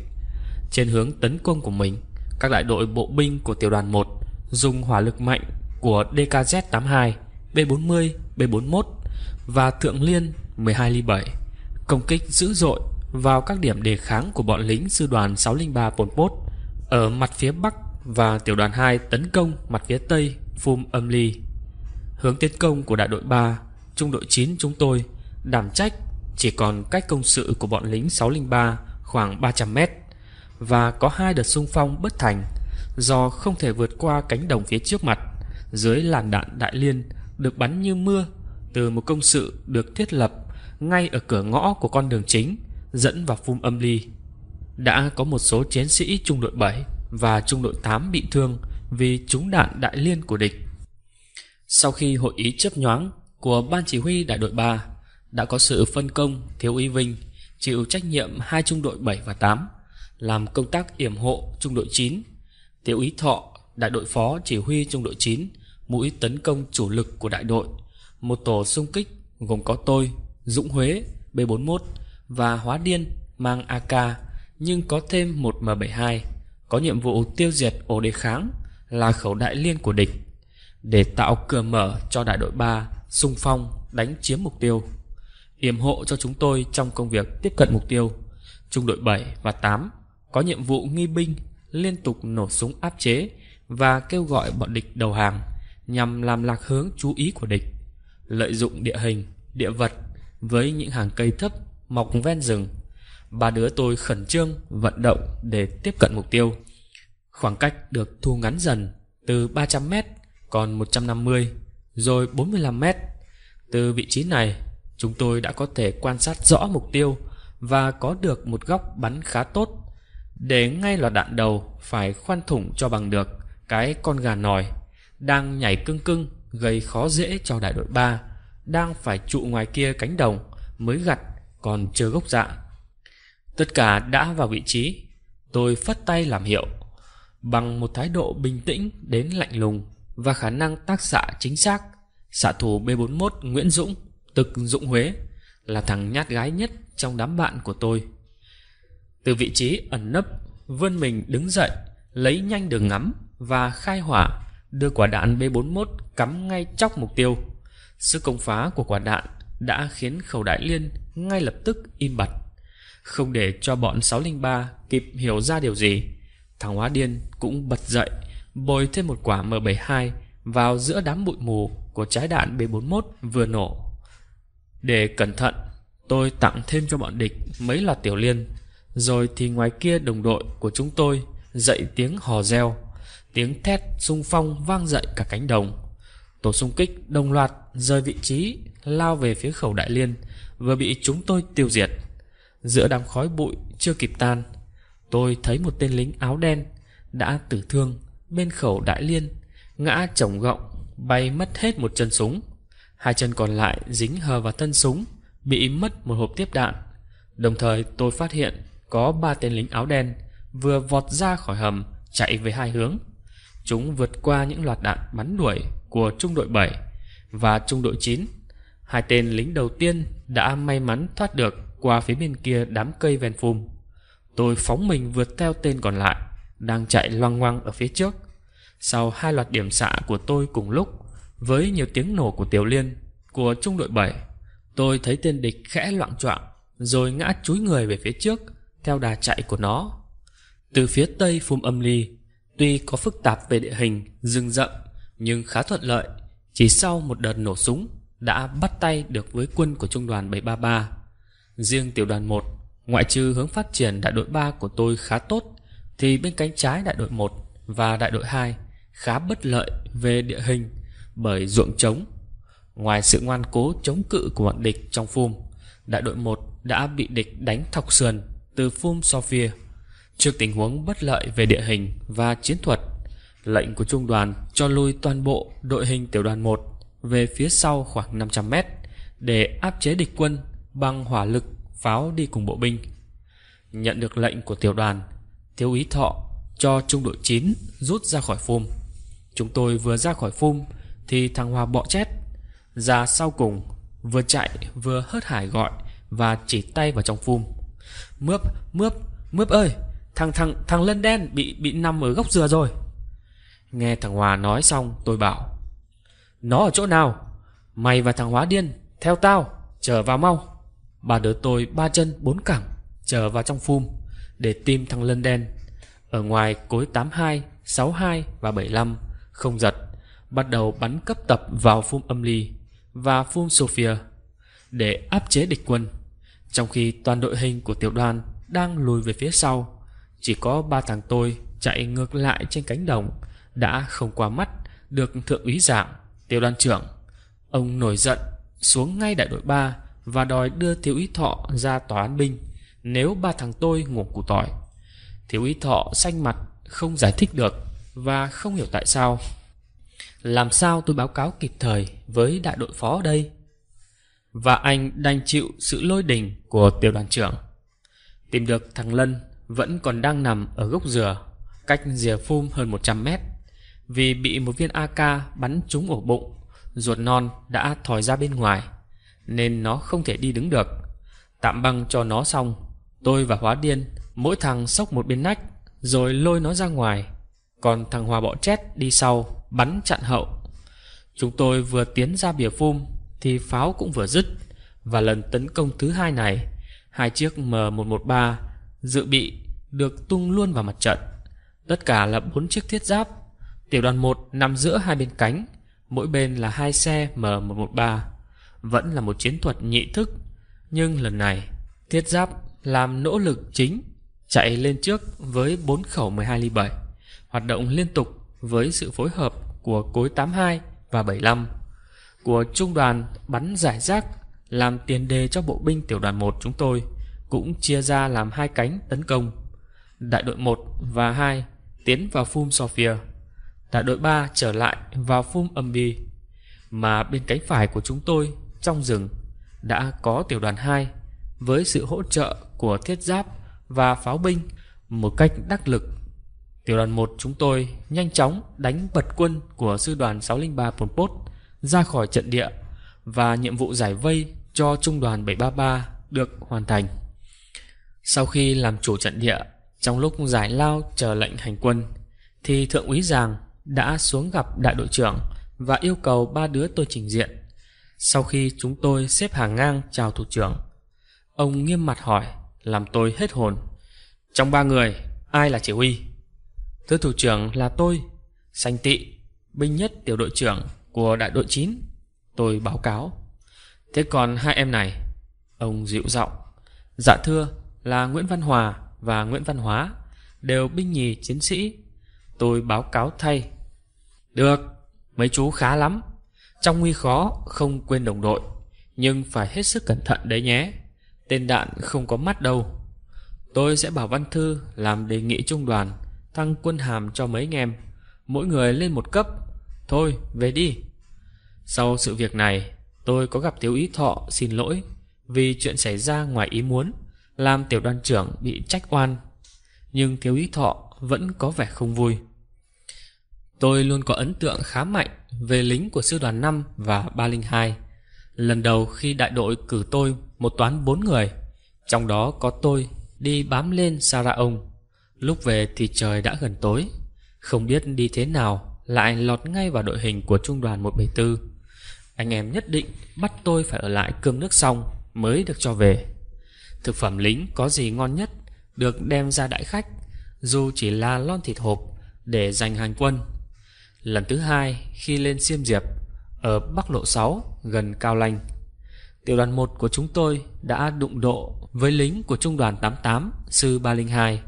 Trên hướng tấn công của mình, các đại đội bộ binh của tiểu đoàn 1 dùng hỏa lực mạnh của DKZ-82, B-40, B-41 và Thượng Liên 12 ly 7 công kích dữ dội vào các điểm đề kháng của bọn lính sư đoàn 603 Pol Pot ở mặt phía Bắc và tiểu đoàn 2 tấn công mặt phía Tây Phum Âm Ly. Hướng tiến công của đại đội 3 Trung đội 9 chúng tôi Đảm trách chỉ còn cách công sự của bọn lính 603 khoảng 300 mét Và có hai đợt xung phong bất thành Do không thể vượt qua cánh đồng phía trước mặt Dưới làn đạn đại liên Được bắn như mưa Từ một công sự được thiết lập Ngay ở cửa ngõ của con đường chính Dẫn vào phum âm ly Đã có một số chiến sĩ trung đội 7 Và trung đội 8 bị thương Vì trúng đạn đại liên của địch sau khi hội ý chấp nhoáng của Ban Chỉ huy Đại đội 3 đã có sự phân công Thiếu úy Vinh chịu trách nhiệm hai trung đội 7 và 8 làm công tác yểm hộ trung đội 9. Thiếu úy Thọ, đại đội phó chỉ huy trung đội 9, mũi tấn công chủ lực của đại đội. Một tổ xung kích gồm có tôi, Dũng Huế, B41 và Hóa Điên mang AK nhưng có thêm một M72 có nhiệm vụ tiêu diệt ổ đề kháng là khẩu đại liên của địch để tạo cửa mở cho đại đội 3 xung phong đánh chiếm mục tiêu, yểm hộ cho chúng tôi trong công việc tiếp cận mục tiêu. Trung đội 7 và 8 có nhiệm vụ nghi binh liên tục nổ súng áp chế và kêu gọi bọn địch đầu hàng nhằm làm lạc hướng chú ý của địch, lợi dụng địa hình, địa vật với những hàng cây thấp mọc ven rừng. Ba đứa tôi khẩn trương vận động để tiếp cận mục tiêu. Khoảng cách được thu ngắn dần từ 300m còn 150 rồi 45 mét. Từ vị trí này, chúng tôi đã có thể quan sát rõ mục tiêu và có được một góc bắn khá tốt. Để ngay loạt đạn đầu phải khoan thủng cho bằng được cái con gà nòi đang nhảy cưng cưng gây khó dễ cho đại đội 3 đang phải trụ ngoài kia cánh đồng mới gặt còn chưa gốc dạ. Tất cả đã vào vị trí, tôi phất tay làm hiệu bằng một thái độ bình tĩnh đến lạnh lùng và khả năng tác xạ chính xác. Xạ thủ B41 Nguyễn Dũng, tức Dũng Huế, là thằng nhát gái nhất trong đám bạn của tôi. Từ vị trí ẩn nấp, vươn mình đứng dậy, lấy nhanh đường ngắm và khai hỏa, đưa quả đạn B41 cắm ngay chóc mục tiêu. Sức công phá của quả đạn đã khiến khẩu đại liên ngay lập tức im bặt. Không để cho bọn 603 kịp hiểu ra điều gì, thằng hóa điên cũng bật dậy, bồi thêm một quả M72 vào giữa đám bụi mù của trái đạn B41 vừa nổ. Để cẩn thận, tôi tặng thêm cho bọn địch mấy loạt tiểu liên, rồi thì ngoài kia đồng đội của chúng tôi dậy tiếng hò reo, tiếng thét xung phong vang dậy cả cánh đồng. Tổ xung kích đồng loạt rời vị trí lao về phía khẩu đại liên vừa bị chúng tôi tiêu diệt. Giữa đám khói bụi chưa kịp tan, tôi thấy một tên lính áo đen đã tử thương bên khẩu đại liên, ngã chồng gọng, bay mất hết một chân súng. Hai chân còn lại dính hờ vào thân súng, bị mất một hộp tiếp đạn. Đồng thời tôi phát hiện có ba tên lính áo đen vừa vọt ra khỏi hầm chạy về hai hướng. Chúng vượt qua những loạt đạn bắn đuổi của trung đội 7 và trung đội 9. Hai tên lính đầu tiên đã may mắn thoát được qua phía bên kia đám cây ven phum. Tôi phóng mình vượt theo tên còn lại, đang chạy loang ngoang ở phía trước. Sau hai loạt điểm xạ của tôi cùng lúc Với nhiều tiếng nổ của Tiểu Liên Của trung đội 7 Tôi thấy tên địch khẽ loạn choạng Rồi ngã chúi người về phía trước Theo đà chạy của nó Từ phía tây phum âm ly Tuy có phức tạp về địa hình, rừng rậm Nhưng khá thuận lợi Chỉ sau một đợt nổ súng Đã bắt tay được với quân của trung đoàn 733 Riêng tiểu đoàn 1 Ngoại trừ hướng phát triển đại đội 3 của tôi khá tốt Thì bên cánh trái đại đội 1 và đại đội 2 khá bất lợi về địa hình bởi ruộng trống. Ngoài sự ngoan cố chống cự của bọn địch trong phum, đại đội 1 đã bị địch đánh thọc sườn từ phum Sofia. Trước tình huống bất lợi về địa hình và chiến thuật, lệnh của trung đoàn cho lui toàn bộ đội hình tiểu đoàn 1 về phía sau khoảng 500 mét để áp chế địch quân bằng hỏa lực pháo đi cùng bộ binh. Nhận được lệnh của tiểu đoàn, thiếu úy thọ cho trung đội 9 rút ra khỏi phum. Chúng tôi vừa ra khỏi phum Thì thằng Hòa bọ chét Ra sau cùng Vừa chạy vừa hớt hải gọi Và chỉ tay vào trong phum Mướp, mướp, mướp ơi Thằng thằng thằng lân đen bị bị nằm ở gốc dừa rồi Nghe thằng Hòa nói xong tôi bảo Nó ở chỗ nào Mày và thằng Hóa điên Theo tao Chờ vào mau bà đỡ tôi ba chân bốn cẳng Chờ vào trong phum Để tìm thằng lân đen Ở ngoài cối 82, 62 và 75 không giật, bắt đầu bắn cấp tập vào phum âm ly và phum Sophia để áp chế địch quân. Trong khi toàn đội hình của tiểu đoàn đang lùi về phía sau, chỉ có ba thằng tôi chạy ngược lại trên cánh đồng đã không qua mắt được thượng úy giảng tiểu đoàn trưởng. Ông nổi giận xuống ngay đại đội ba và đòi đưa thiếu úy thọ ra tòa án binh nếu ba thằng tôi ngủ củ tỏi. Thiếu úy thọ xanh mặt không giải thích được và không hiểu tại sao Làm sao tôi báo cáo kịp thời Với đại đội phó đây Và anh đành chịu sự lôi đình Của tiểu đoàn trưởng Tìm được thằng Lân Vẫn còn đang nằm ở gốc dừa Cách dìa phum hơn 100 mét Vì bị một viên AK bắn trúng ổ bụng Ruột non đã thòi ra bên ngoài Nên nó không thể đi đứng được Tạm băng cho nó xong Tôi và Hóa Điên Mỗi thằng sốc một bên nách Rồi lôi nó ra ngoài còn thằng Hòa bọ chét đi sau bắn chặn hậu. Chúng tôi vừa tiến ra bìa phum thì pháo cũng vừa dứt và lần tấn công thứ hai này, hai chiếc m một trăm ba dự bị được tung luôn vào mặt trận. Tất cả là bốn chiếc thiết giáp. Tiểu đoàn một nằm giữa hai bên cánh, mỗi bên là hai xe m một trăm ba Vẫn là một chiến thuật nhị thức, nhưng lần này thiết giáp làm nỗ lực chính chạy lên trước với bốn khẩu 12 ly 7 hoạt động liên tục với sự phối hợp của cối 82 và 75 của trung đoàn bắn giải rác làm tiền đề cho bộ binh tiểu đoàn 1 chúng tôi cũng chia ra làm hai cánh tấn công. Đại đội 1 và 2 tiến vào phum Sofia, đại đội 3 trở lại vào phum bi mà bên cánh phải của chúng tôi trong rừng đã có tiểu đoàn 2 với sự hỗ trợ của thiết giáp và pháo binh một cách đắc lực Tiểu đoàn 1 chúng tôi nhanh chóng đánh bật quân của sư đoàn 603 Pol Pot ra khỏi trận địa và nhiệm vụ giải vây cho trung đoàn 733 được hoàn thành. Sau khi làm chủ trận địa, trong lúc giải lao chờ lệnh hành quân, thì Thượng úy Giàng đã xuống gặp đại đội trưởng và yêu cầu ba đứa tôi trình diện. Sau khi chúng tôi xếp hàng ngang chào thủ trưởng, ông nghiêm mặt hỏi, làm tôi hết hồn. Trong ba người, ai là chỉ huy? Thứ thủ trưởng là tôi Sanh Tị Binh nhất tiểu đội trưởng của đại đội 9 Tôi báo cáo Thế còn hai em này Ông dịu giọng Dạ thưa là Nguyễn Văn Hòa và Nguyễn Văn Hóa Đều binh nhì chiến sĩ Tôi báo cáo thay Được Mấy chú khá lắm Trong nguy khó không quên đồng đội Nhưng phải hết sức cẩn thận đấy nhé Tên đạn không có mắt đâu Tôi sẽ bảo Văn Thư làm đề nghị trung đoàn Thăng quân hàm cho mấy anh em Mỗi người lên một cấp Thôi về đi Sau sự việc này Tôi có gặp thiếu Ý Thọ xin lỗi Vì chuyện xảy ra ngoài ý muốn Làm tiểu đoàn trưởng bị trách oan Nhưng thiếu Ý Thọ vẫn có vẻ không vui Tôi luôn có ấn tượng khá mạnh Về lính của sư đoàn năm và ba linh hai. Lần đầu khi đại đội cử tôi Một toán bốn người Trong đó có tôi Đi bám lên ông. Lúc về thì trời đã gần tối Không biết đi thế nào Lại lọt ngay vào đội hình của trung đoàn 174 Anh em nhất định Bắt tôi phải ở lại cơm nước xong Mới được cho về Thực phẩm lính có gì ngon nhất Được đem ra đại khách Dù chỉ là lon thịt hộp Để dành hành quân Lần thứ hai khi lên Xiêm Diệp Ở Bắc Lộ 6 gần Cao Lanh Tiểu đoàn 1 của chúng tôi đã đụng độ với lính của trung đoàn 88 Sư 302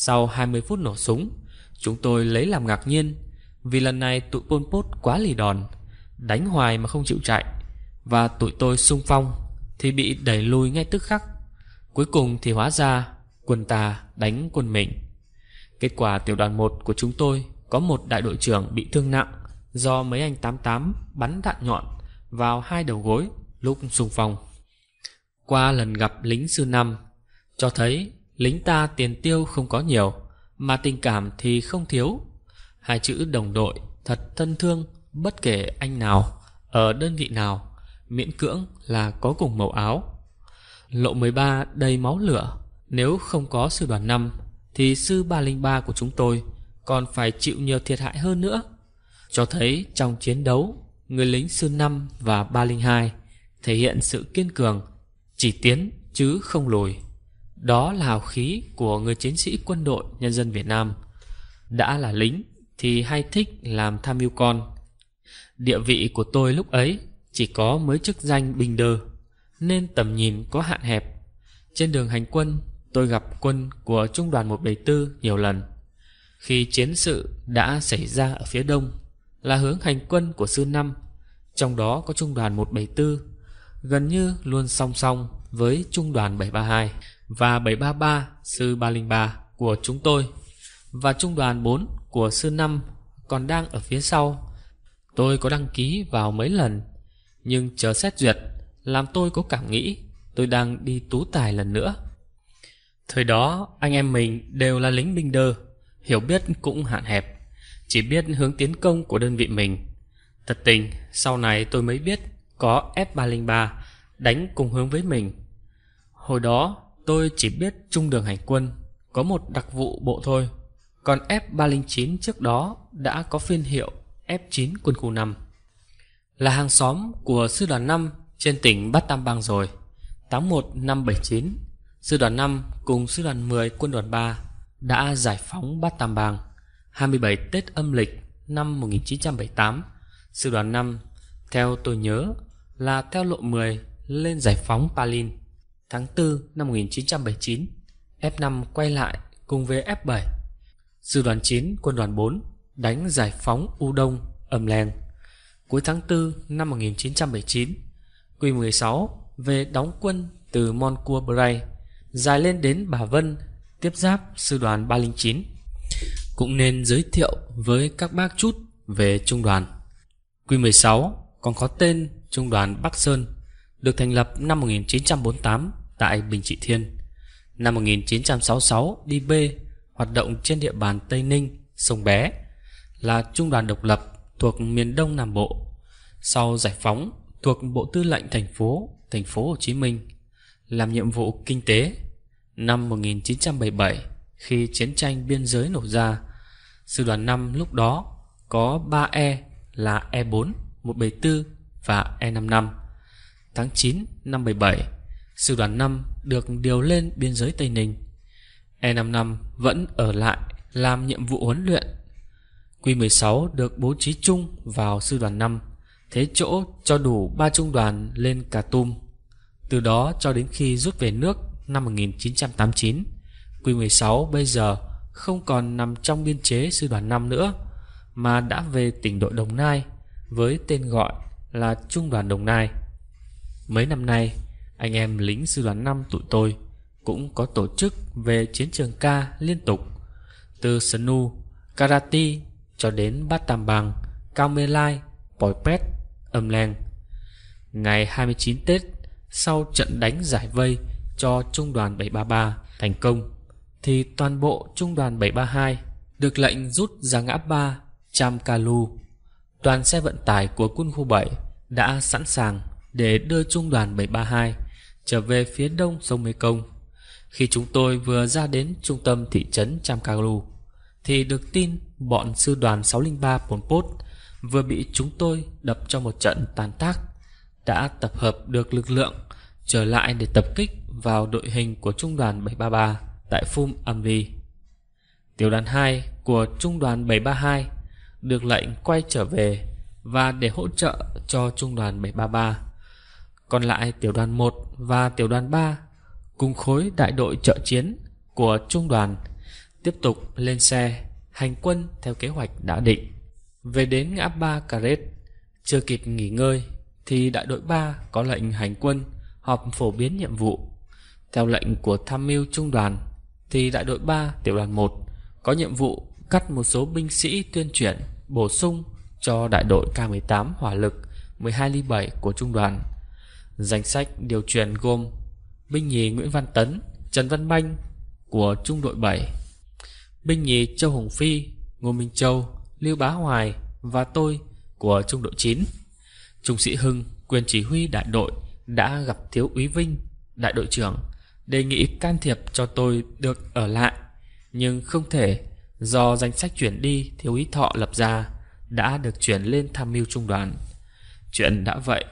sau 20 phút nổ súng Chúng tôi lấy làm ngạc nhiên Vì lần này tụi Pol Pot quá lì đòn Đánh hoài mà không chịu chạy Và tụi tôi xung phong Thì bị đẩy lùi ngay tức khắc Cuối cùng thì hóa ra Quân ta đánh quân mình Kết quả tiểu đoàn 1 của chúng tôi Có một đại đội trưởng bị thương nặng Do mấy anh 88 bắn đạn nhọn Vào hai đầu gối lúc xung phong Qua lần gặp lính sư năm Cho thấy Lính ta tiền tiêu không có nhiều Mà tình cảm thì không thiếu Hai chữ đồng đội thật thân thương Bất kể anh nào Ở đơn vị nào Miễn cưỡng là có cùng màu áo Lộ 13 đầy máu lửa Nếu không có sư đoàn 5 Thì sư 303 của chúng tôi Còn phải chịu nhiều thiệt hại hơn nữa Cho thấy trong chiến đấu Người lính sư 5 và 302 Thể hiện sự kiên cường Chỉ tiến chứ không lùi đó là hào khí của người chiến sĩ quân đội nhân dân Việt Nam. Đã là lính thì hay thích làm tham mưu con. Địa vị của tôi lúc ấy chỉ có mới chức danh bình đờ, nên tầm nhìn có hạn hẹp. Trên đường hành quân, tôi gặp quân của Trung đoàn 174 nhiều lần. Khi chiến sự đã xảy ra ở phía đông, là hướng hành quân của sư năm trong đó có Trung đoàn 174, gần như luôn song song với Trung đoàn 732 và 733 sư 303 của chúng tôi và trung đoàn 4 của sư 5 còn đang ở phía sau. Tôi có đăng ký vào mấy lần nhưng chờ xét duyệt làm tôi có cảm nghĩ tôi đang đi tú tài lần nữa. Thời đó anh em mình đều là lính binh đơ, hiểu biết cũng hạn hẹp, chỉ biết hướng tiến công của đơn vị mình. Thật tình, sau này tôi mới biết có F303 đánh cùng hướng với mình. Hồi đó Tôi chỉ biết trung đường hành quân Có một đặc vụ bộ thôi Còn F309 trước đó đã có phiên hiệu F9 quân khu 5 Là hàng xóm của sư đoàn 5 trên tỉnh Bát Tam Bang rồi 81 năm 79 Sư đoàn 5 cùng sư đoàn 10 quân đoàn 3 đã giải phóng Bát Tam Bang 27 Tết âm lịch năm 1978 Sư đoàn 5 theo tôi nhớ là theo lộ 10 lên giải phóng Palin Tháng 4 năm 1979, F5 quay lại cùng với F7. Sư đoàn 9 quân đoàn 4 đánh giải phóng U Đông, ầm lèng. Cuối tháng 4 năm 1979, Q16 về đóng quân từ Moncur Bray dài lên đến Bà Vân, tiếp giáp sư đoàn 309. Cũng nên giới thiệu với các bác chút về trung đoàn. Q16 còn có tên Trung đoàn Bắc Sơn được thành lập năm 1948 tại Bình Trị Thiên. Năm 1966 đi B hoạt động trên địa bàn Tây Ninh, Sông Bé là trung đoàn độc lập thuộc miền Đông Nam Bộ. Sau giải phóng thuộc Bộ Tư lệnh thành phố, thành phố Hồ Chí Minh làm nhiệm vụ kinh tế. Năm 1977 khi chiến tranh biên giới nổ ra, sư đoàn 5 lúc đó có 3 E là E4, 174 và E55 tháng 9 năm 77 sư đoàn 5 được điều lên biên giới Tây Ninh. E55 vẫn ở lại làm nhiệm vụ huấn luyện. Q16 được bố trí chung vào sư đoàn 5, thế chỗ cho đủ 3 trung đoàn lên Cà Tum. Từ đó cho đến khi rút về nước năm 1989, Q16 bây giờ không còn nằm trong biên chế sư đoàn 5 nữa, mà đã về tỉnh đội Đồng Nai với tên gọi là Trung đoàn Đồng Nai. Mấy năm nay, anh em lính sư đoàn 5 tụi tôi cũng có tổ chức về chiến trường ca liên tục. Từ Snu, Karate cho đến Bát Tam Bằng, Cao Mê Lai, Pòi Pét, Âm Leng. Ngày 29 Tết, sau trận đánh giải vây cho Trung đoàn 733 thành công, thì toàn bộ Trung đoàn 732 được lệnh rút ra ngã ba Cham Kalu. Đoàn xe vận tải của quân khu 7 đã sẵn sàng để đưa trung đoàn 732 trở về phía đông sông Mekong. Khi chúng tôi vừa ra đến trung tâm thị trấn Chamkalu, thì được tin bọn sư đoàn 603 Pol Pot vừa bị chúng tôi đập cho một trận tàn tác, đã tập hợp được lực lượng trở lại để tập kích vào đội hình của trung đoàn 733 tại Phum Amvi. Tiểu đoàn 2 của trung đoàn 732 được lệnh quay trở về và để hỗ trợ cho trung đoàn 733 còn lại tiểu đoàn 1 và tiểu đoàn 3 cùng khối đại đội trợ chiến của trung đoàn tiếp tục lên xe hành quân theo kế hoạch đã định. Về đến ngã ba Cà chưa kịp nghỉ ngơi thì đại đội 3 có lệnh hành quân họp phổ biến nhiệm vụ. Theo lệnh của tham mưu trung đoàn thì đại đội 3 tiểu đoàn 1 có nhiệm vụ cắt một số binh sĩ tuyên truyền bổ sung cho đại đội K18 hỏa lực 12 ly 7 của trung đoàn Danh sách điều chuyển gồm Binh nhì Nguyễn Văn Tấn, Trần Văn Manh của Trung đội 7 Binh nhì Châu Hồng Phi, Ngô Minh Châu, Lưu Bá Hoài và tôi của Trung đội 9 Trung sĩ Hưng, quyền chỉ huy đại đội đã gặp Thiếu úy Vinh, đại đội trưởng đề nghị can thiệp cho tôi được ở lại nhưng không thể do danh sách chuyển đi Thiếu úy Thọ lập ra đã được chuyển lên tham mưu trung đoàn Chuyện đã vậy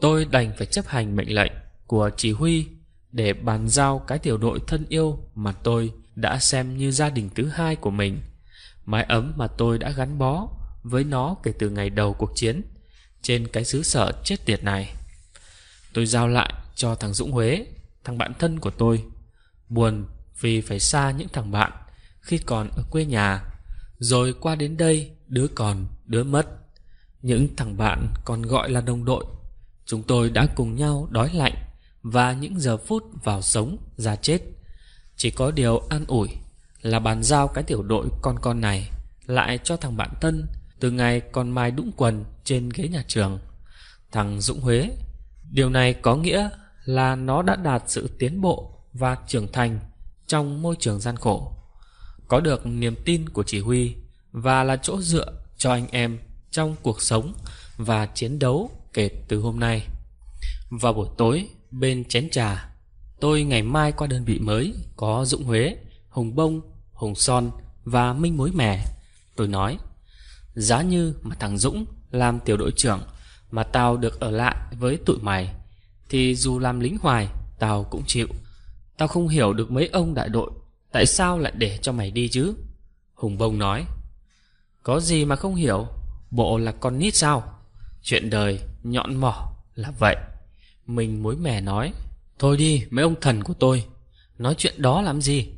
Tôi đành phải chấp hành mệnh lệnh của chỉ huy để bàn giao cái tiểu đội thân yêu mà tôi đã xem như gia đình thứ hai của mình. Mái ấm mà tôi đã gắn bó với nó kể từ ngày đầu cuộc chiến trên cái xứ sở chết tiệt này. Tôi giao lại cho thằng Dũng Huế, thằng bạn thân của tôi. Buồn vì phải xa những thằng bạn khi còn ở quê nhà, rồi qua đến đây đứa còn đứa mất. Những thằng bạn còn gọi là đồng đội Chúng tôi đã cùng nhau đói lạnh Và những giờ phút vào sống ra chết Chỉ có điều an ủi Là bàn giao cái tiểu đội con con này Lại cho thằng bạn thân Từ ngày còn mai đũng quần trên ghế nhà trường Thằng Dũng Huế Điều này có nghĩa là nó đã đạt sự tiến bộ và trưởng thành trong môi trường gian khổ Có được niềm tin của chỉ huy và là chỗ dựa cho anh em trong cuộc sống và chiến đấu kể từ hôm nay. Vào buổi tối, bên chén trà, tôi ngày mai qua đơn vị mới có Dũng Huế, Hùng Bông, Hùng Son và Minh Mối Mè. Tôi nói, giá như mà thằng Dũng làm tiểu đội trưởng mà tao được ở lại với tụi mày, thì dù làm lính hoài, tao cũng chịu. Tao không hiểu được mấy ông đại đội, tại sao lại để cho mày đi chứ? Hùng Bông nói, có gì mà không hiểu, bộ là con nít sao? Chuyện đời Nhọn mỏ là vậy Mình mối mẻ nói Thôi đi mấy ông thần của tôi Nói chuyện đó làm gì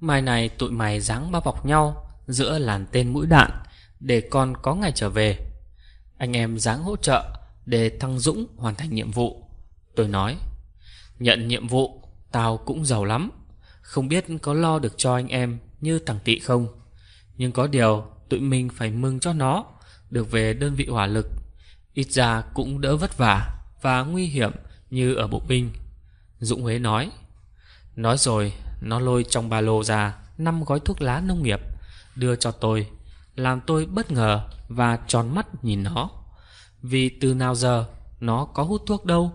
Mai này tụi mày ráng bao bọc nhau Giữa làn tên mũi đạn Để con có ngày trở về Anh em ráng hỗ trợ Để thăng Dũng hoàn thành nhiệm vụ Tôi nói Nhận nhiệm vụ Tao cũng giàu lắm Không biết có lo được cho anh em Như thằng Tị không Nhưng có điều tụi mình phải mừng cho nó Được về đơn vị hỏa lực Ít ra cũng đỡ vất vả Và nguy hiểm như ở bộ binh Dũng Huế nói Nói rồi nó lôi trong ba lô ra năm gói thuốc lá nông nghiệp Đưa cho tôi Làm tôi bất ngờ và tròn mắt nhìn nó Vì từ nào giờ Nó có hút thuốc đâu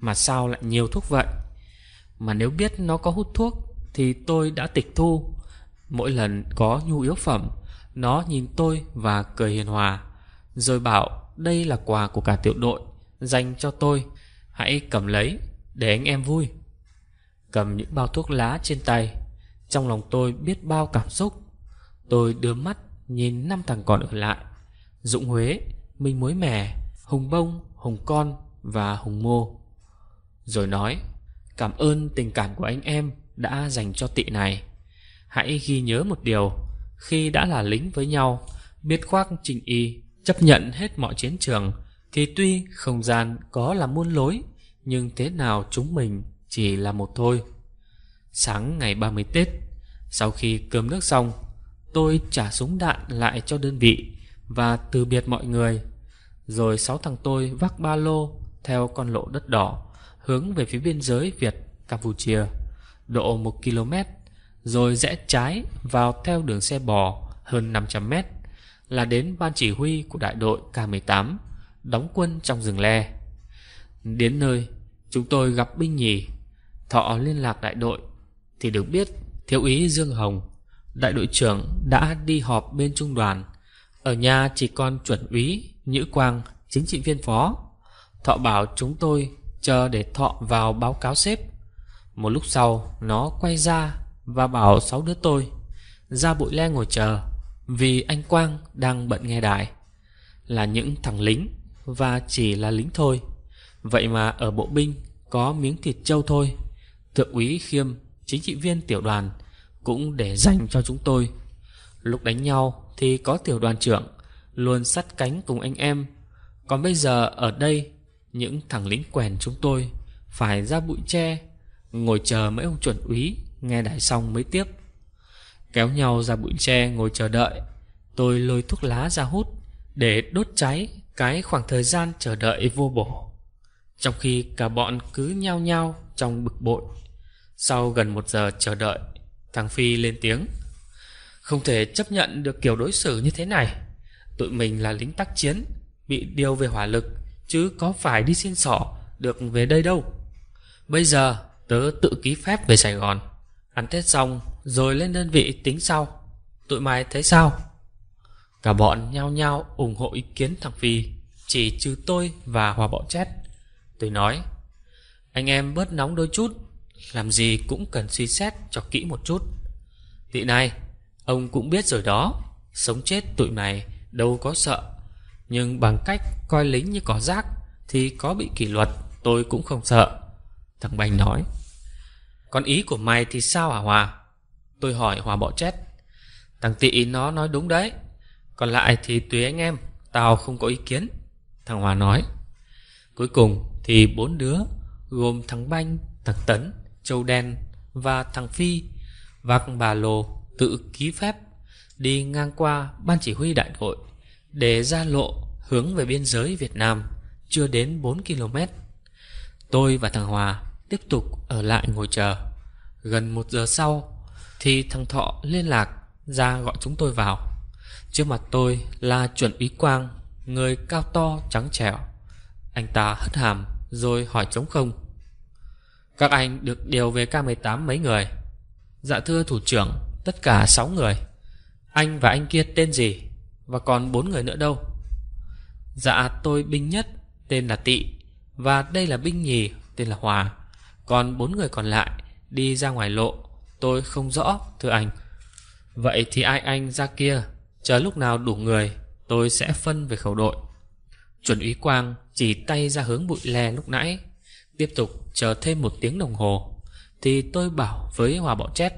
Mà sao lại nhiều thuốc vậy Mà nếu biết nó có hút thuốc Thì tôi đã tịch thu Mỗi lần có nhu yếu phẩm Nó nhìn tôi và cười hiền hòa Rồi bảo đây là quà của cả tiểu đội Dành cho tôi Hãy cầm lấy để anh em vui Cầm những bao thuốc lá trên tay Trong lòng tôi biết bao cảm xúc Tôi đưa mắt nhìn năm thằng còn ở lại Dũng Huế, Minh Mối Mè, Hùng Bông, Hùng Con và Hùng Mô Rồi nói Cảm ơn tình cảm của anh em đã dành cho tị này Hãy ghi nhớ một điều Khi đã là lính với nhau Biết khoác trình y Chấp nhận hết mọi chiến trường Thì tuy không gian có là muôn lối Nhưng thế nào chúng mình chỉ là một thôi Sáng ngày 30 Tết Sau khi cơm nước xong Tôi trả súng đạn lại cho đơn vị Và từ biệt mọi người Rồi sáu thằng tôi vác ba lô Theo con lộ đất đỏ Hướng về phía biên giới Việt Campuchia Độ một km Rồi rẽ trái vào theo đường xe bò hơn 500 mét là đến ban chỉ huy của đại đội K-18 đóng quân trong rừng le. Đến nơi, chúng tôi gặp binh nhì. Thọ liên lạc đại đội thì được biết thiếu úy Dương Hồng, đại đội trưởng đã đi họp bên trung đoàn. Ở nhà chỉ còn chuẩn úy Nhữ Quang, chính trị viên phó. Thọ bảo chúng tôi chờ để Thọ vào báo cáo xếp. Một lúc sau, nó quay ra và bảo sáu đứa tôi ra bụi le ngồi chờ. Vì anh Quang đang bận nghe đài Là những thằng lính Và chỉ là lính thôi Vậy mà ở bộ binh Có miếng thịt trâu thôi Thượng úy Khiêm Chính trị viên tiểu đoàn Cũng để dành cho chúng tôi Lúc đánh nhau thì có tiểu đoàn trưởng Luôn sắt cánh cùng anh em Còn bây giờ ở đây Những thằng lính quèn chúng tôi Phải ra bụi tre Ngồi chờ mấy ông chuẩn úy Nghe đài xong mới tiếp kéo nhau ra bụi tre ngồi chờ đợi. Tôi lôi thuốc lá ra hút để đốt cháy cái khoảng thời gian chờ đợi vô bổ. Trong khi cả bọn cứ nhao nhao trong bực bội. Sau gần một giờ chờ đợi, thằng Phi lên tiếng. Không thể chấp nhận được kiểu đối xử như thế này. Tụi mình là lính tác chiến, bị điều về hỏa lực, chứ có phải đi xin sỏ được về đây đâu. Bây giờ tớ tự ký phép về Sài Gòn. Ăn Tết xong rồi lên đơn vị tính sau Tụi mày thấy sao Cả bọn nhao nhao ủng hộ ý kiến thằng Phi Chỉ trừ tôi và Hòa Bọ chết. Tôi nói Anh em bớt nóng đôi chút Làm gì cũng cần suy xét cho kỹ một chút Tị này Ông cũng biết rồi đó Sống chết tụi này đâu có sợ Nhưng bằng cách coi lính như cỏ rác Thì có bị kỷ luật tôi cũng không sợ Thằng Bành nói còn ý của mày thì sao hả Hòa Tôi hỏi Hòa bỏ chết Thằng Tị nó nói đúng đấy Còn lại thì tùy anh em Tao không có ý kiến Thằng Hòa nói Cuối cùng thì bốn đứa Gồm thằng Banh, thằng Tấn, Châu Đen Và thằng Phi Và bà Lồ tự ký phép Đi ngang qua ban chỉ huy đại đội Để ra lộ hướng về biên giới Việt Nam Chưa đến 4 km Tôi và thằng Hòa Tiếp tục ở lại ngồi chờ Gần một giờ sau Thì thằng Thọ liên lạc ra gọi chúng tôi vào Trước mặt tôi là chuẩn úy quang Người cao to trắng trẻo Anh ta hất hàm Rồi hỏi trống không Các anh được điều về K18 mấy người Dạ thưa thủ trưởng Tất cả sáu người Anh và anh kia tên gì Và còn bốn người nữa đâu Dạ tôi binh nhất tên là Tị Và đây là binh nhì tên là Hòa còn bốn người còn lại Đi ra ngoài lộ Tôi không rõ thưa anh Vậy thì ai anh ra kia Chờ lúc nào đủ người Tôi sẽ phân về khẩu đội Chuẩn úy Quang chỉ tay ra hướng bụi le lúc nãy Tiếp tục chờ thêm một tiếng đồng hồ Thì tôi bảo với Hòa Bọ chết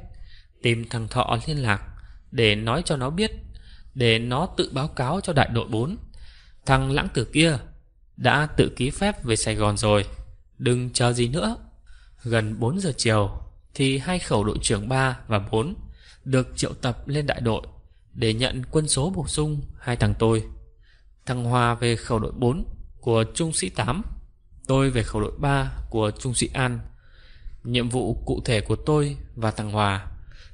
Tìm thằng Thọ liên lạc Để nói cho nó biết Để nó tự báo cáo cho đại đội 4 Thằng lãng tử kia Đã tự ký phép về Sài Gòn rồi Đừng chờ gì nữa Gần 4 giờ chiều thì hai khẩu đội trưởng 3 và 4 được triệu tập lên đại đội để nhận quân số bổ sung hai thằng tôi. Thằng Hòa về khẩu đội 4 của Trung sĩ 8, tôi về khẩu đội 3 của Trung sĩ An. Nhiệm vụ cụ thể của tôi và thằng Hòa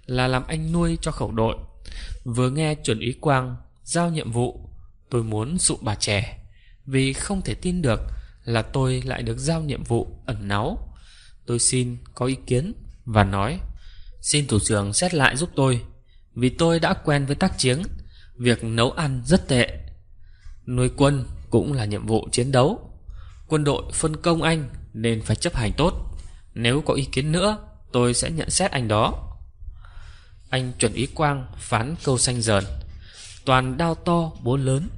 là làm anh nuôi cho khẩu đội. Vừa nghe chuẩn ý Quang giao nhiệm vụ, tôi muốn dụ bà trẻ vì không thể tin được là tôi lại được giao nhiệm vụ ẩn náu Tôi xin có ý kiến Và nói Xin thủ trưởng xét lại giúp tôi Vì tôi đã quen với tác chiến Việc nấu ăn rất tệ Nuôi quân cũng là nhiệm vụ chiến đấu Quân đội phân công anh Nên phải chấp hành tốt Nếu có ý kiến nữa Tôi sẽ nhận xét anh đó Anh chuẩn ý quang phán câu xanh dờn Toàn đao to bố lớn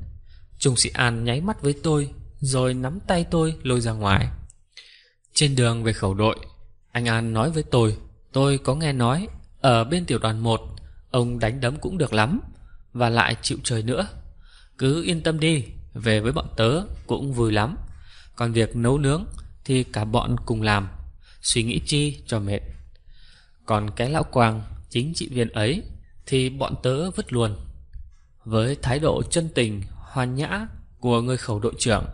Trung sĩ An nháy mắt với tôi Rồi nắm tay tôi lôi ra ngoài trên đường về khẩu đội Anh An nói với tôi Tôi có nghe nói Ở bên tiểu đoàn 1 Ông đánh đấm cũng được lắm Và lại chịu trời nữa Cứ yên tâm đi Về với bọn tớ cũng vui lắm Còn việc nấu nướng Thì cả bọn cùng làm Suy nghĩ chi cho mệt Còn cái lão quang Chính trị viên ấy Thì bọn tớ vứt luôn Với thái độ chân tình hoan nhã Của người khẩu đội trưởng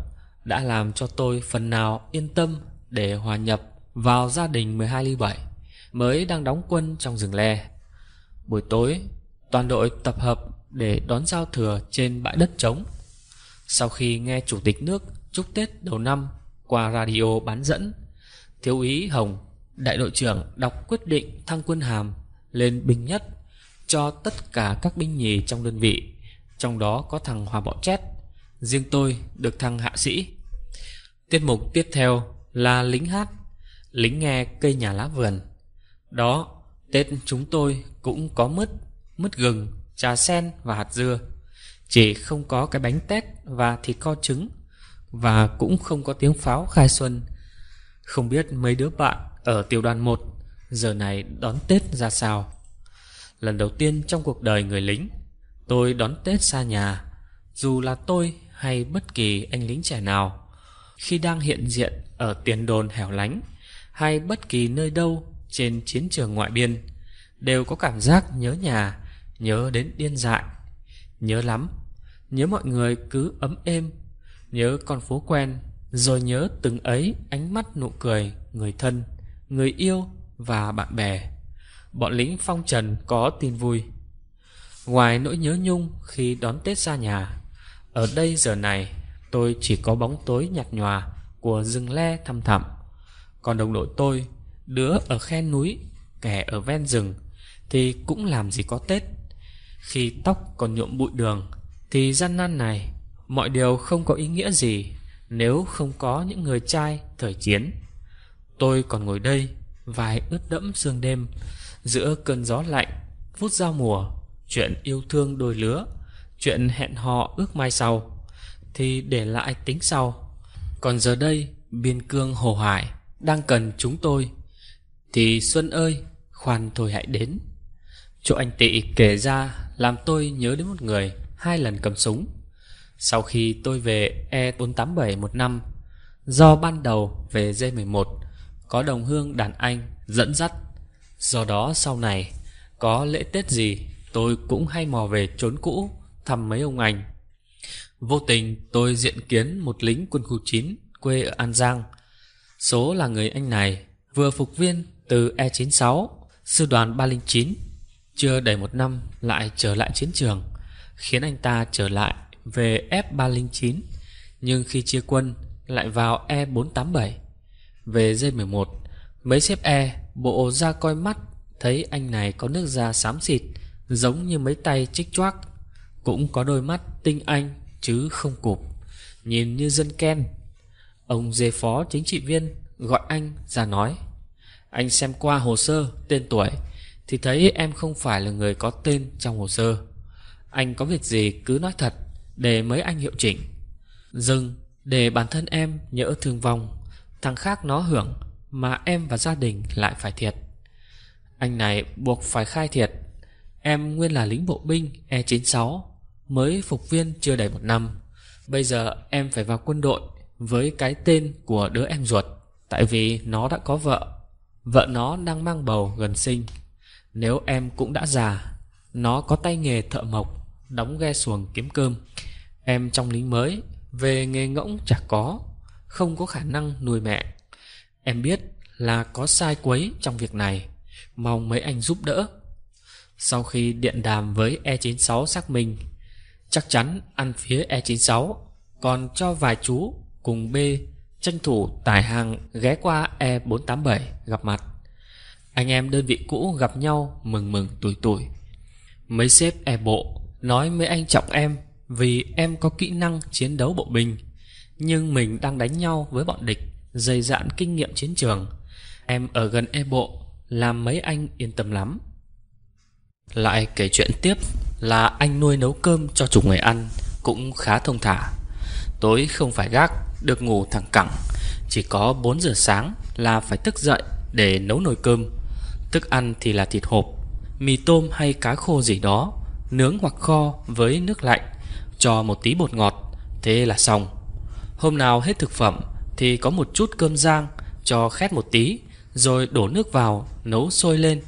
Đã làm cho tôi phần nào yên tâm để hòa nhập vào gia đình 12 ly 7 mới đang đóng quân trong rừng le. Buổi tối, toàn đội tập hợp để đón giao thừa trên bãi đất trống. Sau khi nghe Chủ tịch nước chúc Tết đầu năm qua radio bán dẫn, Thiếu úy Hồng, đại đội trưởng đọc quyết định thăng quân hàm lên binh nhất cho tất cả các binh nhì trong đơn vị, trong đó có thằng Hòa Bọ Chét. Riêng tôi được thăng hạ sĩ. Tiết mục tiếp theo là lính hát lính nghe cây nhà lá vườn đó tết chúng tôi cũng có mứt mứt gừng trà sen và hạt dưa chỉ không có cái bánh tét và thịt kho trứng và cũng không có tiếng pháo khai xuân không biết mấy đứa bạn ở tiểu đoàn 1 giờ này đón tết ra sao lần đầu tiên trong cuộc đời người lính tôi đón tết xa nhà dù là tôi hay bất kỳ anh lính trẻ nào khi đang hiện diện ở tiền đồn hẻo lánh hay bất kỳ nơi đâu trên chiến trường ngoại biên đều có cảm giác nhớ nhà, nhớ đến điên dại. Nhớ lắm, nhớ mọi người cứ ấm êm, nhớ con phố quen, rồi nhớ từng ấy ánh mắt nụ cười, người thân, người yêu và bạn bè. Bọn lính phong trần có tin vui. Ngoài nỗi nhớ nhung khi đón Tết ra nhà, ở đây giờ này tôi chỉ có bóng tối nhạt nhòa của rừng le thăm thẳm. Còn đồng đội tôi, đứa ở khe núi, kẻ ở ven rừng, thì cũng làm gì có Tết. Khi tóc còn nhuộm bụi đường, thì gian nan này, mọi điều không có ý nghĩa gì nếu không có những người trai thời chiến. Tôi còn ngồi đây, vài ướt đẫm sương đêm, giữa cơn gió lạnh, phút giao mùa, chuyện yêu thương đôi lứa, chuyện hẹn hò ước mai sau, thì để lại tính sau. Còn giờ đây biên cương Hồ Hải đang cần chúng tôi Thì Xuân ơi khoan thôi hãy đến Chỗ anh Tị kể ra làm tôi nhớ đến một người hai lần cầm súng Sau khi tôi về E487 một năm Do ban đầu về D11 Có đồng hương đàn anh dẫn dắt Do đó sau này Có lễ Tết gì Tôi cũng hay mò về trốn cũ Thăm mấy ông anh Vô tình tôi diện kiến một lính quân khu 9 quê ở An Giang. Số là người anh này vừa phục viên từ E96, sư đoàn 309. Chưa đầy một năm lại trở lại chiến trường, khiến anh ta trở lại về F309. Nhưng khi chia quân lại vào E487. Về D11, mấy xếp E bộ ra coi mắt thấy anh này có nước da xám xịt giống như mấy tay chích choác. Cũng có đôi mắt tinh anh chứ không cụp Nhìn như dân Ken Ông dê phó chính trị viên gọi anh ra nói Anh xem qua hồ sơ, tên tuổi Thì thấy em không phải là người có tên trong hồ sơ Anh có việc gì cứ nói thật Để mấy anh hiệu chỉnh Dừng, để bản thân em nhỡ thương vong Thằng khác nó hưởng Mà em và gia đình lại phải thiệt Anh này buộc phải khai thiệt Em nguyên là lính bộ binh e chín sáu. Mới phục viên chưa đầy một năm Bây giờ em phải vào quân đội Với cái tên của đứa em ruột Tại vì nó đã có vợ Vợ nó đang mang bầu gần sinh Nếu em cũng đã già Nó có tay nghề thợ mộc Đóng ghe xuồng kiếm cơm Em trong lính mới Về nghề ngỗng chẳng có Không có khả năng nuôi mẹ Em biết là có sai quấy trong việc này Mong mấy anh giúp đỡ Sau khi điện đàm với E96 xác minh Chắc chắn ăn phía E96 Còn cho vài chú cùng B Tranh thủ tải hàng ghé qua E487 gặp mặt Anh em đơn vị cũ gặp nhau mừng mừng tuổi tuổi Mấy sếp E bộ Nói mấy anh trọng em Vì em có kỹ năng chiến đấu bộ binh Nhưng mình đang đánh nhau với bọn địch Dày dạn kinh nghiệm chiến trường Em ở gần E bộ Làm mấy anh yên tâm lắm Lại kể chuyện tiếp là anh nuôi nấu cơm cho chục người ăn cũng khá thông thả. Tối không phải gác, được ngủ thẳng cẳng, chỉ có 4 giờ sáng là phải thức dậy để nấu nồi cơm. Thức ăn thì là thịt hộp, mì tôm hay cá khô gì đó, nướng hoặc kho với nước lạnh, cho một tí bột ngọt, thế là xong. Hôm nào hết thực phẩm thì có một chút cơm rang cho khét một tí, rồi đổ nước vào nấu sôi lên,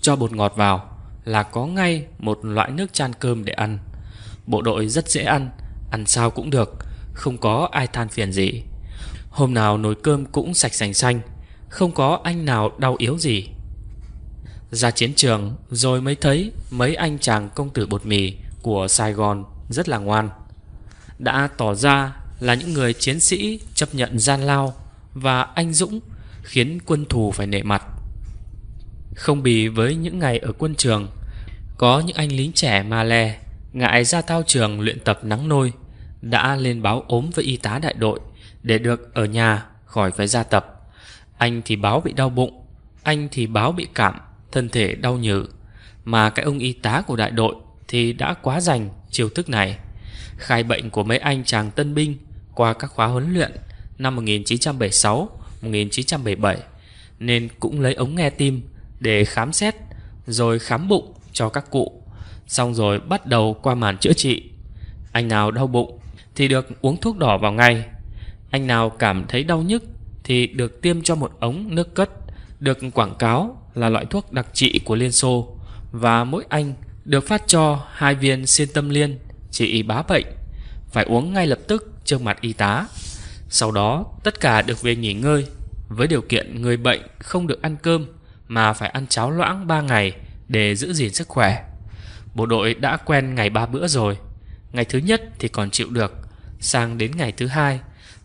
cho bột ngọt vào là có ngay một loại nước chan cơm để ăn. Bộ đội rất dễ ăn, ăn sao cũng được, không có ai than phiền gì. Hôm nào nồi cơm cũng sạch sành xanh, không có anh nào đau yếu gì. Ra chiến trường rồi mới thấy mấy anh chàng công tử bột mì của Sài Gòn rất là ngoan. Đã tỏ ra là những người chiến sĩ chấp nhận gian lao và anh dũng khiến quân thù phải nể mặt. Không bì với những ngày ở quân trường Có những anh lính trẻ mà lè Ngại ra thao trường luyện tập nắng nôi Đã lên báo ốm với y tá đại đội Để được ở nhà khỏi phải ra tập Anh thì báo bị đau bụng Anh thì báo bị cảm Thân thể đau nhừ Mà cái ông y tá của đại đội Thì đã quá rành chiêu thức này Khai bệnh của mấy anh chàng tân binh Qua các khóa huấn luyện Năm 1976, 1977 Nên cũng lấy ống nghe tim để khám xét rồi khám bụng cho các cụ xong rồi bắt đầu qua màn chữa trị anh nào đau bụng thì được uống thuốc đỏ vào ngay anh nào cảm thấy đau nhức thì được tiêm cho một ống nước cất được quảng cáo là loại thuốc đặc trị của Liên Xô và mỗi anh được phát cho hai viên xiên tâm liên trị bá bệnh phải uống ngay lập tức trước mặt y tá sau đó tất cả được về nghỉ ngơi với điều kiện người bệnh không được ăn cơm mà phải ăn cháo loãng 3 ngày để giữ gìn sức khỏe. Bộ đội đã quen ngày 3 bữa rồi. Ngày thứ nhất thì còn chịu được, sang đến ngày thứ hai,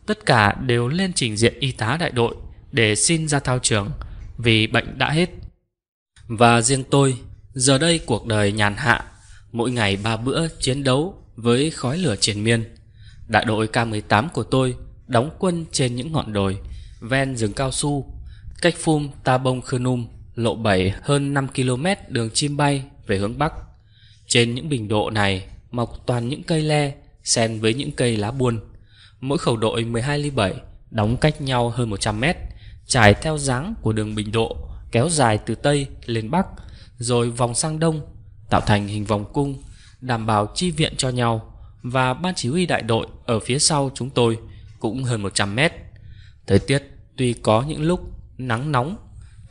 tất cả đều lên trình diện y tá đại đội để xin ra thao trường vì bệnh đã hết. Và riêng tôi, giờ đây cuộc đời nhàn hạ, mỗi ngày ba bữa chiến đấu với khói lửa triền miên. Đại đội K18 của tôi đóng quân trên những ngọn đồi ven rừng cao su, cách phum Ta Bông Khơ Num lộ bảy hơn 5 km đường chim bay về hướng Bắc. Trên những bình độ này mọc toàn những cây le, xen với những cây lá buôn. Mỗi khẩu đội 12 ly 7 đóng cách nhau hơn 100 mét, trải theo dáng của đường bình độ kéo dài từ Tây lên Bắc, rồi vòng sang Đông, tạo thành hình vòng cung, đảm bảo chi viện cho nhau và ban chỉ huy đại đội ở phía sau chúng tôi cũng hơn 100 mét. Thời tiết tuy có những lúc nắng nóng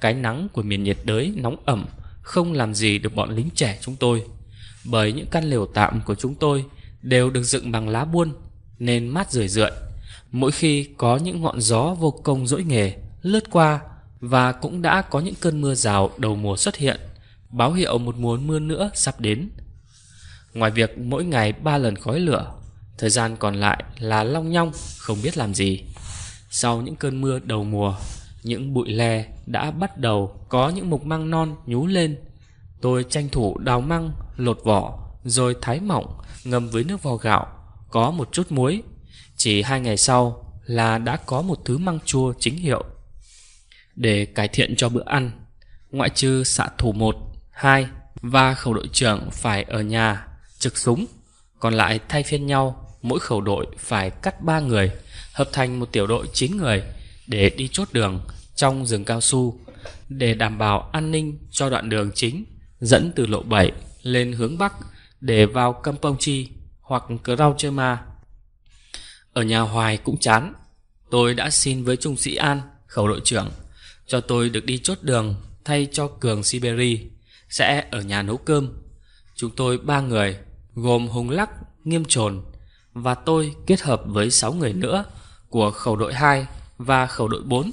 cái nắng của miền nhiệt đới nóng ẩm không làm gì được bọn lính trẻ chúng tôi. Bởi những căn lều tạm của chúng tôi đều được dựng bằng lá buôn nên mát rười rượi. Mỗi khi có những ngọn gió vô công dỗi nghề lướt qua và cũng đã có những cơn mưa rào đầu mùa xuất hiện, báo hiệu một mùa mưa nữa sắp đến. Ngoài việc mỗi ngày ba lần khói lửa, thời gian còn lại là long nhong không biết làm gì. Sau những cơn mưa đầu mùa những bụi lè đã bắt đầu có những mục măng non nhú lên. Tôi tranh thủ đào măng, lột vỏ, rồi thái mỏng, ngâm với nước vo gạo, có một chút muối. Chỉ hai ngày sau là đã có một thứ măng chua chính hiệu. Để cải thiện cho bữa ăn, ngoại trừ xạ thủ một, hai và khẩu đội trưởng phải ở nhà, trực súng. Còn lại thay phiên nhau, mỗi khẩu đội phải cắt ba người, hợp thành một tiểu đội chín người để đi chốt đường trong rừng cao su để đảm bảo an ninh cho đoạn đường chính dẫn từ lộ 7 lên hướng Bắc để vào Campuchia hoặc Krauchema. Ở nhà hoài cũng chán, tôi đã xin với Trung sĩ An, khẩu đội trưởng, cho tôi được đi chốt đường thay cho Cường Siberi sẽ ở nhà nấu cơm. Chúng tôi ba người, gồm Hùng Lắc, Nghiêm Trồn và tôi kết hợp với sáu người nữa của khẩu đội 2 và khẩu đội 4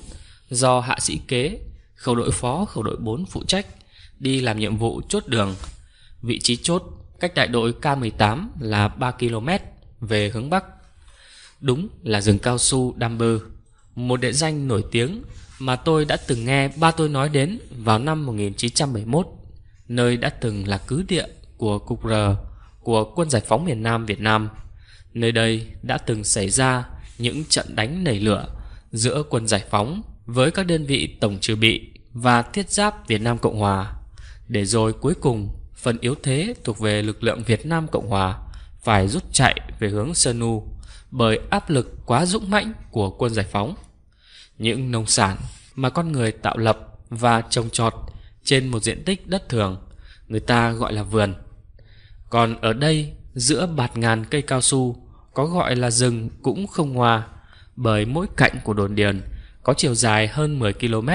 do hạ sĩ kế, khẩu đội phó khẩu đội 4 phụ trách đi làm nhiệm vụ chốt đường. Vị trí chốt cách đại đội K18 là 3 km về hướng Bắc. Đúng là rừng cao su Đam Bơ, một địa danh nổi tiếng mà tôi đã từng nghe ba tôi nói đến vào năm 1971, nơi đã từng là cứ địa của Cục R của Quân Giải phóng miền Nam Việt Nam. Nơi đây đã từng xảy ra những trận đánh nảy lửa giữa quân giải phóng với các đơn vị tổng trừ bị và thiết giáp Việt Nam Cộng Hòa, để rồi cuối cùng phần yếu thế thuộc về lực lượng Việt Nam Cộng Hòa phải rút chạy về hướng Sơn Nu bởi áp lực quá dũng mãnh của quân giải phóng. Những nông sản mà con người tạo lập và trồng trọt trên một diện tích đất thường, người ta gọi là vườn. Còn ở đây, giữa bạt ngàn cây cao su, có gọi là rừng cũng không hòa bởi mỗi cạnh của đồn điền có chiều dài hơn 10 km.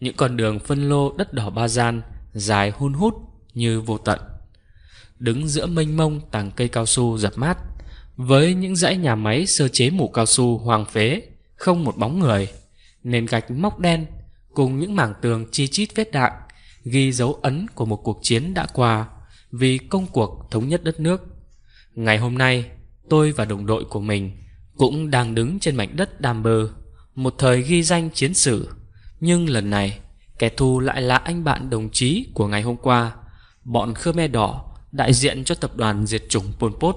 Những con đường phân lô đất đỏ ba gian dài hun hút như vô tận. Đứng giữa mênh mông tàng cây cao su dập mát, với những dãy nhà máy sơ chế mũ cao su hoàng phế, không một bóng người, nền gạch móc đen cùng những mảng tường chi chít vết đạn ghi dấu ấn của một cuộc chiến đã qua vì công cuộc thống nhất đất nước. Ngày hôm nay, tôi và đồng đội của mình cũng đang đứng trên mảnh đất đam bờ một thời ghi danh chiến sử nhưng lần này kẻ thù lại là anh bạn đồng chí của ngày hôm qua bọn khmer đỏ đại diện cho tập đoàn diệt chủng pol pot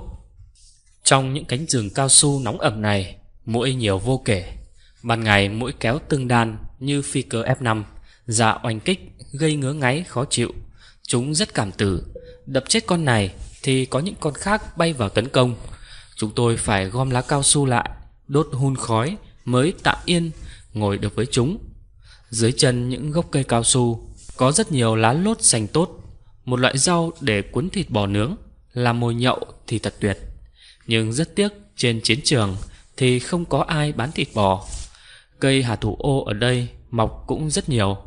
trong những cánh rừng cao su nóng ẩm này mũi nhiều vô kể ban ngày mũi kéo tương đan như phi cơ f5 ra dạ oanh kích gây ngứa ngáy khó chịu chúng rất cảm tử đập chết con này thì có những con khác bay vào tấn công Chúng tôi phải gom lá cao su lại Đốt hun khói mới tạm yên Ngồi được với chúng Dưới chân những gốc cây cao su Có rất nhiều lá lốt xanh tốt Một loại rau để cuốn thịt bò nướng Làm mồi nhậu thì thật tuyệt Nhưng rất tiếc trên chiến trường Thì không có ai bán thịt bò Cây hà thủ ô ở đây Mọc cũng rất nhiều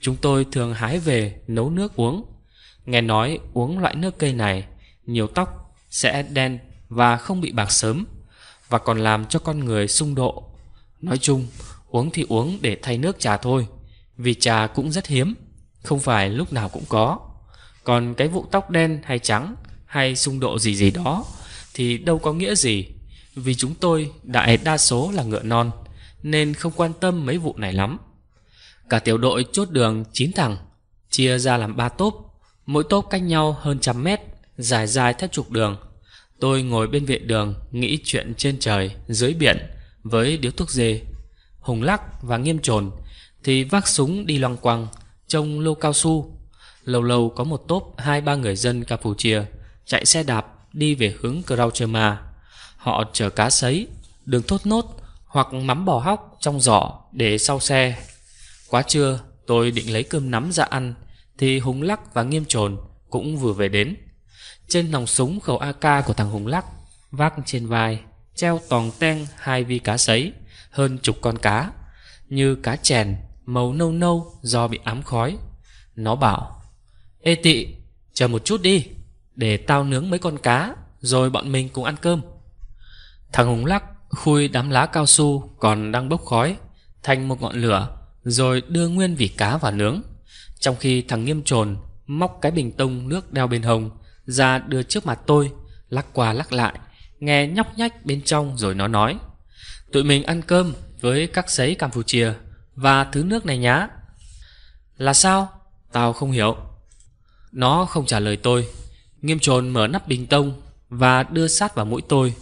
Chúng tôi thường hái về nấu nước uống Nghe nói uống loại nước cây này Nhiều tóc sẽ đen và không bị bạc sớm và còn làm cho con người xung độ. Nói chung, uống thì uống để thay nước trà thôi, vì trà cũng rất hiếm, không phải lúc nào cũng có. Còn cái vụ tóc đen hay trắng hay xung độ gì gì đó thì đâu có nghĩa gì, vì chúng tôi đại đa số là ngựa non nên không quan tâm mấy vụ này lắm. Cả tiểu đội chốt đường chín thằng, chia ra làm ba tốp, mỗi tốp cách nhau hơn trăm mét, dài dài theo trục đường Tôi ngồi bên viện đường Nghĩ chuyện trên trời, dưới biển Với điếu thuốc dê Hùng lắc và nghiêm trồn Thì vác súng đi loang quăng Trông lô cao su Lâu lâu có một tốp hai ba người dân Campuchia Chạy xe đạp đi về hướng Krauchema Họ chở cá sấy Đường thốt nốt Hoặc mắm bò hóc trong giỏ để sau xe Quá trưa tôi định lấy cơm nắm ra ăn Thì Hùng lắc và nghiêm trồn Cũng vừa về đến trên nòng súng khẩu AK của thằng Hùng Lắc Vác trên vai Treo tòng ten hai vi cá sấy Hơn chục con cá Như cá chèn Màu nâu nâu do bị ám khói Nó bảo Ê tị chờ một chút đi Để tao nướng mấy con cá Rồi bọn mình cùng ăn cơm Thằng Hùng Lắc khui đám lá cao su Còn đang bốc khói Thành một ngọn lửa Rồi đưa nguyên vỉ cá vào nướng Trong khi thằng Nghiêm Trồn móc cái bình tông nước đeo bên hồng ra đưa trước mặt tôi Lắc qua lắc lại Nghe nhóc nhách bên trong rồi nó nói Tụi mình ăn cơm với các giấy Campuchia Và thứ nước này nhá Là sao? Tao không hiểu Nó không trả lời tôi Nghiêm trồn mở nắp bình tông Và đưa sát vào mũi tôi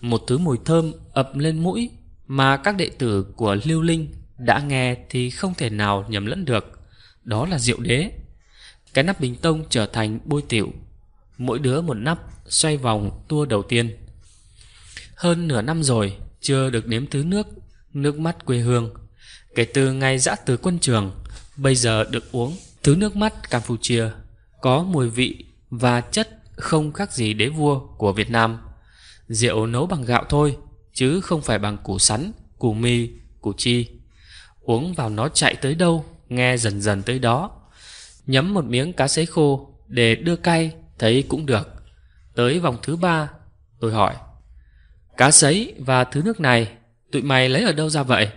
Một thứ mùi thơm ập lên mũi Mà các đệ tử của Lưu Linh Đã nghe thì không thể nào nhầm lẫn được Đó là rượu đế Cái nắp bình tông trở thành bôi tiểu Mỗi đứa một nắp Xoay vòng tua đầu tiên Hơn nửa năm rồi Chưa được nếm thứ nước Nước mắt quê hương Kể từ ngày dã từ quân trường Bây giờ được uống Thứ nước mắt Campuchia Có mùi vị và chất không khác gì đế vua của Việt Nam Rượu nấu bằng gạo thôi Chứ không phải bằng củ sắn, củ mi, củ chi Uống vào nó chạy tới đâu Nghe dần dần tới đó Nhấm một miếng cá sấy khô Để đưa cay Thấy cũng được Tới vòng thứ ba Tôi hỏi Cá sấy và thứ nước này Tụi mày lấy ở đâu ra vậy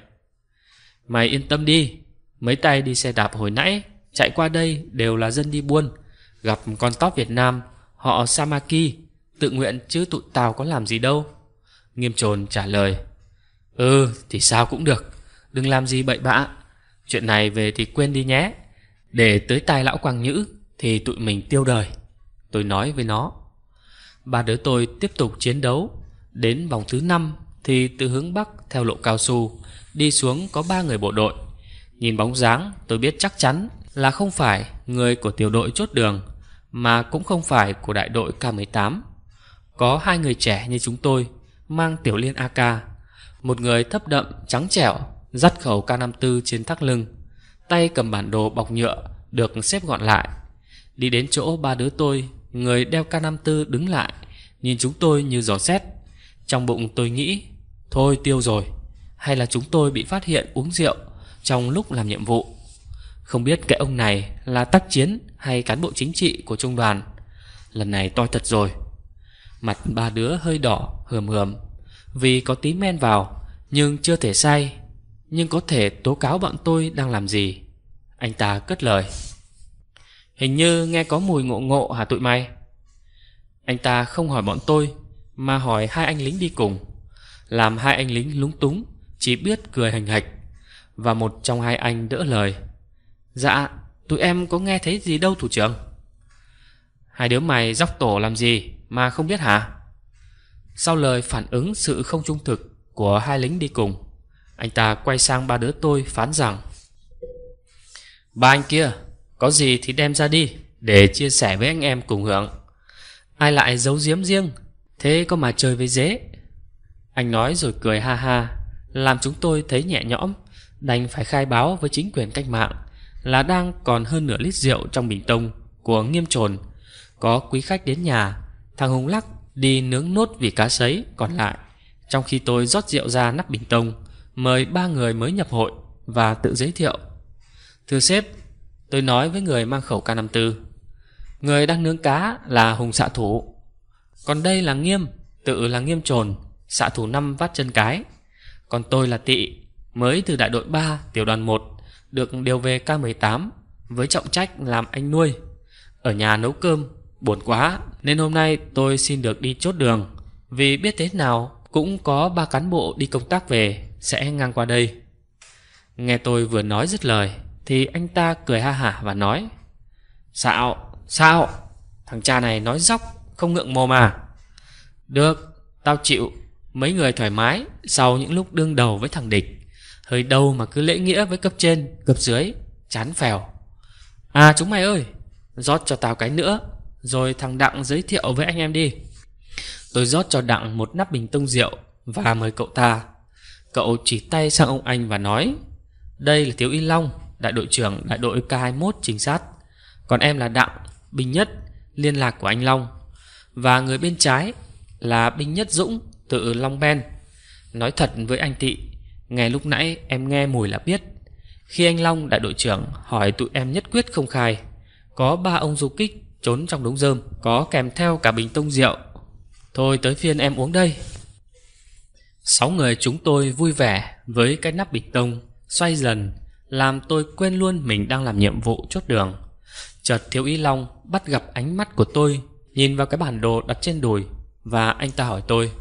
Mày yên tâm đi Mấy tay đi xe đạp hồi nãy Chạy qua đây đều là dân đi buôn Gặp con tóc Việt Nam Họ Samaki Tự nguyện chứ tụi tao có làm gì đâu Nghiêm trồn trả lời Ừ thì sao cũng được Đừng làm gì bậy bạ Chuyện này về thì quên đi nhé Để tới tai lão quang nhữ Thì tụi mình tiêu đời Tôi nói với nó Ba đứa tôi tiếp tục chiến đấu Đến vòng thứ năm Thì từ hướng Bắc theo lộ cao su Đi xuống có ba người bộ đội Nhìn bóng dáng tôi biết chắc chắn Là không phải người của tiểu đội chốt đường Mà cũng không phải của đại đội K18 Có hai người trẻ như chúng tôi Mang tiểu liên AK Một người thấp đậm trắng trẻo Dắt khẩu K54 trên thắt lưng Tay cầm bản đồ bọc nhựa Được xếp gọn lại Đi đến chỗ ba đứa tôi Người đeo K54 đứng lại Nhìn chúng tôi như giò xét Trong bụng tôi nghĩ Thôi tiêu rồi Hay là chúng tôi bị phát hiện uống rượu Trong lúc làm nhiệm vụ Không biết cái ông này là tác chiến Hay cán bộ chính trị của trung đoàn Lần này toi thật rồi Mặt ba đứa hơi đỏ hờm hờm Vì có tí men vào Nhưng chưa thể say Nhưng có thể tố cáo bọn tôi đang làm gì Anh ta cất lời Hình như nghe có mùi ngộ ngộ hả tụi mày Anh ta không hỏi bọn tôi Mà hỏi hai anh lính đi cùng Làm hai anh lính lúng túng Chỉ biết cười hành hạch Và một trong hai anh đỡ lời Dạ tụi em có nghe thấy gì đâu thủ trưởng Hai đứa mày dóc tổ làm gì Mà không biết hả Sau lời phản ứng sự không trung thực Của hai lính đi cùng Anh ta quay sang ba đứa tôi phán rằng Ba anh kia có gì thì đem ra đi Để chia sẻ với anh em cùng hưởng Ai lại giấu giếm riêng Thế có mà chơi với dế Anh nói rồi cười ha ha Làm chúng tôi thấy nhẹ nhõm Đành phải khai báo với chính quyền cách mạng Là đang còn hơn nửa lít rượu trong bình tông Của nghiêm trồn Có quý khách đến nhà Thằng Hùng Lắc đi nướng nốt vì cá sấy còn lại Trong khi tôi rót rượu ra nắp bình tông Mời ba người mới nhập hội Và tự giới thiệu Thưa sếp Tôi nói với người mang khẩu K54 Người đang nướng cá là Hùng xạ thủ Còn đây là Nghiêm Tự là Nghiêm trồn Xạ thủ 5 vắt chân cái Còn tôi là Tị Mới từ đại đội 3 tiểu đoàn 1 Được điều về K18 Với trọng trách làm anh nuôi Ở nhà nấu cơm Buồn quá Nên hôm nay tôi xin được đi chốt đường Vì biết thế nào Cũng có ba cán bộ đi công tác về Sẽ ngang qua đây Nghe tôi vừa nói dứt lời thì anh ta cười ha hả và nói Sao, sao Thằng cha này nói dốc Không ngượng mồm à Được, tao chịu Mấy người thoải mái Sau những lúc đương đầu với thằng địch Hơi đâu mà cứ lễ nghĩa với cấp trên Cấp dưới, chán phèo À chúng mày ơi rót cho tao cái nữa Rồi thằng Đặng giới thiệu với anh em đi Tôi rót cho Đặng một nắp bình tông rượu Và mời cậu ta Cậu chỉ tay sang ông anh và nói Đây là Thiếu Y Long đại đội trưởng đại đội K21 trinh sát. Còn em là Đặng, Bình Nhất, liên lạc của anh Long. Và người bên trái là Bình Nhất Dũng, tự Long Ben. Nói thật với anh Tị, ngay lúc nãy em nghe mùi là biết. Khi anh Long, đại đội trưởng, hỏi tụi em nhất quyết không khai, có ba ông du kích trốn trong đống rơm, có kèm theo cả bình tông rượu. Thôi tới phiên em uống đây. Sáu người chúng tôi vui vẻ với cái nắp bình tông, xoay dần, làm tôi quên luôn mình đang làm nhiệm vụ chốt đường Chợt thiếu ý Long bắt gặp ánh mắt của tôi Nhìn vào cái bản đồ đặt trên đùi Và anh ta hỏi tôi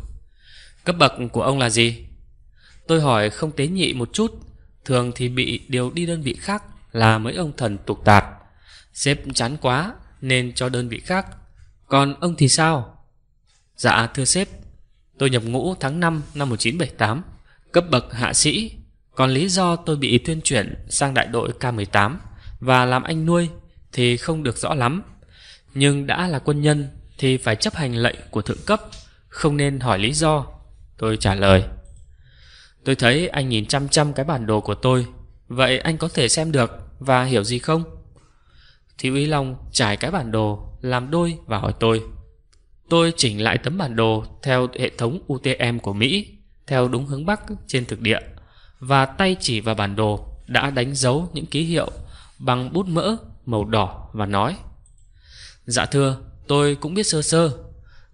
Cấp bậc của ông là gì? Tôi hỏi không tế nhị một chút Thường thì bị điều đi đơn vị khác Là mấy ông thần tục tạt xếp chán quá Nên cho đơn vị khác Còn ông thì sao? Dạ thưa sếp Tôi nhập ngũ tháng 5 năm 1978 Cấp bậc hạ sĩ còn lý do tôi bị tuyên chuyển sang đại đội K18 và làm anh nuôi thì không được rõ lắm. Nhưng đã là quân nhân thì phải chấp hành lệnh của thượng cấp, không nên hỏi lý do. Tôi trả lời. Tôi thấy anh nhìn chăm chăm cái bản đồ của tôi, vậy anh có thể xem được và hiểu gì không? Thiếu úy Long trải cái bản đồ làm đôi và hỏi tôi. Tôi chỉnh lại tấm bản đồ theo hệ thống UTM của Mỹ, theo đúng hướng Bắc trên thực địa và tay chỉ vào bản đồ đã đánh dấu những ký hiệu bằng bút mỡ màu đỏ và nói Dạ thưa, tôi cũng biết sơ sơ.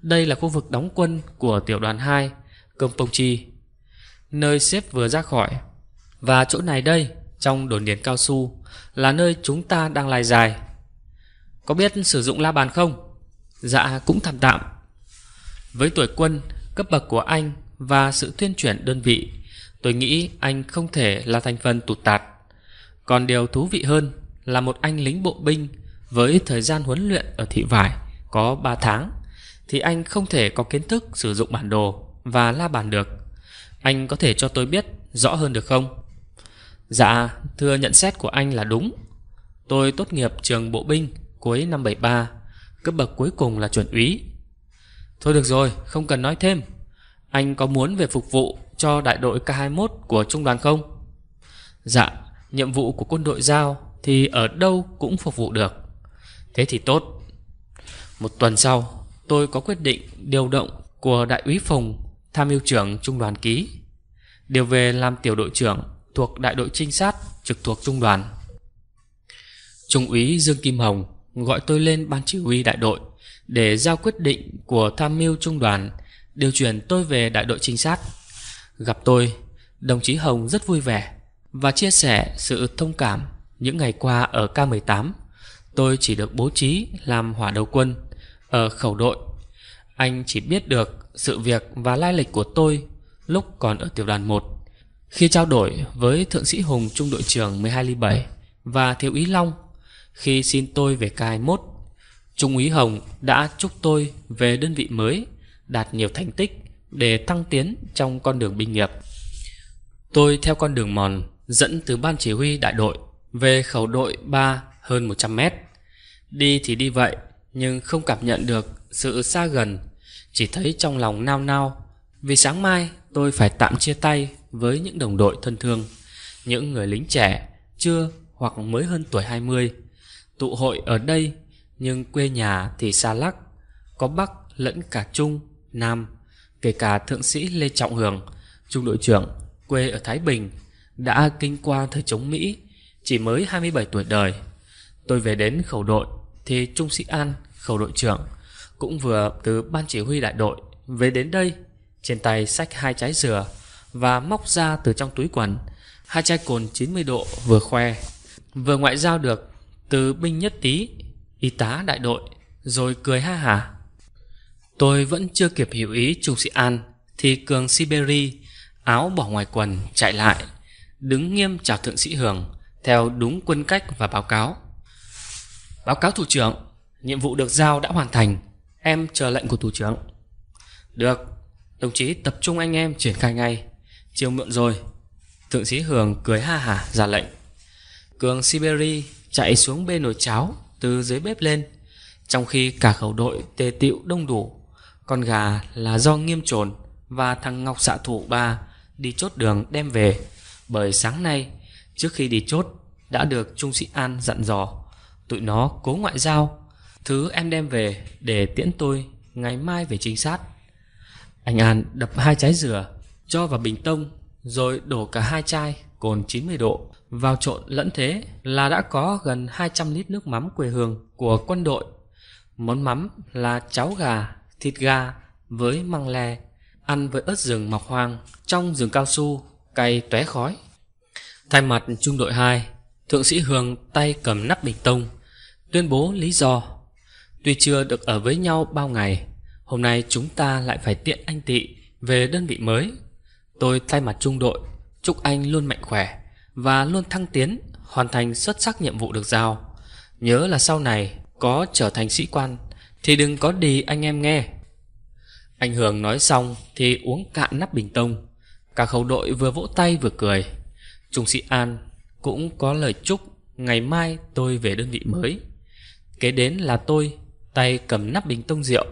Đây là khu vực đóng quân của tiểu đoàn hai pông chi nơi xếp vừa ra khỏi. Và chỗ này đây, trong đồn điền cao su, là nơi chúng ta đang lai dài. Có biết sử dụng la bàn không? Dạ cũng thầm tạm. Với tuổi quân, cấp bậc của anh và sự tuyên truyền đơn vị Tôi nghĩ anh không thể là thành phần tụt tạt Còn điều thú vị hơn là một anh lính bộ binh Với thời gian huấn luyện ở thị vải có 3 tháng Thì anh không thể có kiến thức sử dụng bản đồ và la bàn được Anh có thể cho tôi biết rõ hơn được không? Dạ, thưa nhận xét của anh là đúng Tôi tốt nghiệp trường bộ binh cuối năm 73 Cấp bậc cuối cùng là chuẩn úy Thôi được rồi, không cần nói thêm Anh có muốn về phục vụ cho đại đội K21 của trung đoàn không? Dạ, nhiệm vụ của quân đội giao thì ở đâu cũng phục vụ được. Thế thì tốt. Một tuần sau, tôi có quyết định điều động của đại úy Phùng, tham mưu trưởng trung đoàn ký, điều về làm tiểu đội trưởng thuộc đại đội trinh sát trực thuộc trung đoàn. Trung úy Dương Kim Hồng gọi tôi lên ban chỉ huy đại đội để giao quyết định của tham mưu trung đoàn điều chuyển tôi về đại đội trinh sát Gặp tôi, đồng chí Hồng rất vui vẻ và chia sẻ sự thông cảm những ngày qua ở K18. Tôi chỉ được bố trí làm hỏa đầu quân ở khẩu đội. Anh chỉ biết được sự việc và lai lịch của tôi lúc còn ở tiểu đoàn 1. Khi trao đổi với Thượng sĩ Hùng Trung đội trưởng 12.7 và Thiếu úy Long khi xin tôi về K21, Trung úy Hồng đã chúc tôi về đơn vị mới đạt nhiều thành tích để thăng tiến trong con đường binh nghiệp. Tôi theo con đường mòn dẫn từ ban chỉ huy đại đội về khẩu đội 3 hơn 100 mét. Đi thì đi vậy, nhưng không cảm nhận được sự xa gần, chỉ thấy trong lòng nao nao. Vì sáng mai tôi phải tạm chia tay với những đồng đội thân thương, những người lính trẻ, chưa hoặc mới hơn tuổi 20. Tụ hội ở đây, nhưng quê nhà thì xa lắc, có Bắc lẫn cả Trung, Nam kể cả thượng sĩ Lê Trọng Hưởng, trung đội trưởng, quê ở Thái Bình, đã kinh qua thời chống Mỹ, chỉ mới 27 tuổi đời. Tôi về đến khẩu đội thì Trung sĩ An, khẩu đội trưởng, cũng vừa từ ban chỉ huy đại đội về đến đây, trên tay sách hai trái dừa và móc ra từ trong túi quần hai chai cồn 90 độ vừa khoe, vừa ngoại giao được từ binh nhất tí, y tá đại đội, rồi cười ha hả. Tôi vẫn chưa kịp hiểu ý Trung Sĩ An Thì Cường Siberi Áo bỏ ngoài quần chạy lại Đứng nghiêm chào Thượng Sĩ hường Theo đúng quân cách và báo cáo Báo cáo thủ trưởng Nhiệm vụ được giao đã hoàn thành Em chờ lệnh của thủ trưởng Được Đồng chí tập trung anh em triển khai ngay Chiều muộn rồi Thượng sĩ Hường cười ha hả ra lệnh Cường Siberi chạy xuống bê nồi cháo Từ dưới bếp lên Trong khi cả khẩu đội tê tiệu đông đủ con gà là do nghiêm trồn và thằng Ngọc xạ thủ ba đi chốt đường đem về. Bởi sáng nay, trước khi đi chốt, đã được Trung sĩ An dặn dò. Tụi nó cố ngoại giao. Thứ em đem về để tiễn tôi ngày mai về trinh sát. Anh An đập hai trái dừa, cho vào bình tông, rồi đổ cả hai chai cồn 90 độ vào trộn lẫn thế là đã có gần 200 lít nước mắm quê hương của quân đội. Món mắm là cháo gà thịt gà với măng lè, ăn với ớt rừng mọc hoang trong rừng cao su, cay tóe khói. Thay mặt trung đội 2, thượng sĩ Hường tay cầm nắp bình tông, tuyên bố lý do. Tuy chưa được ở với nhau bao ngày, hôm nay chúng ta lại phải tiện anh Tị về đơn vị mới. Tôi thay mặt trung đội, chúc anh luôn mạnh khỏe và luôn thăng tiến, hoàn thành xuất sắc nhiệm vụ được giao. Nhớ là sau này có trở thành sĩ quan thì đừng có đi anh em nghe Anh Hường nói xong Thì uống cạn nắp bình tông Cả khẩu đội vừa vỗ tay vừa cười Trung sĩ An cũng có lời chúc Ngày mai tôi về đơn vị mới Kế đến là tôi Tay cầm nắp bình tông rượu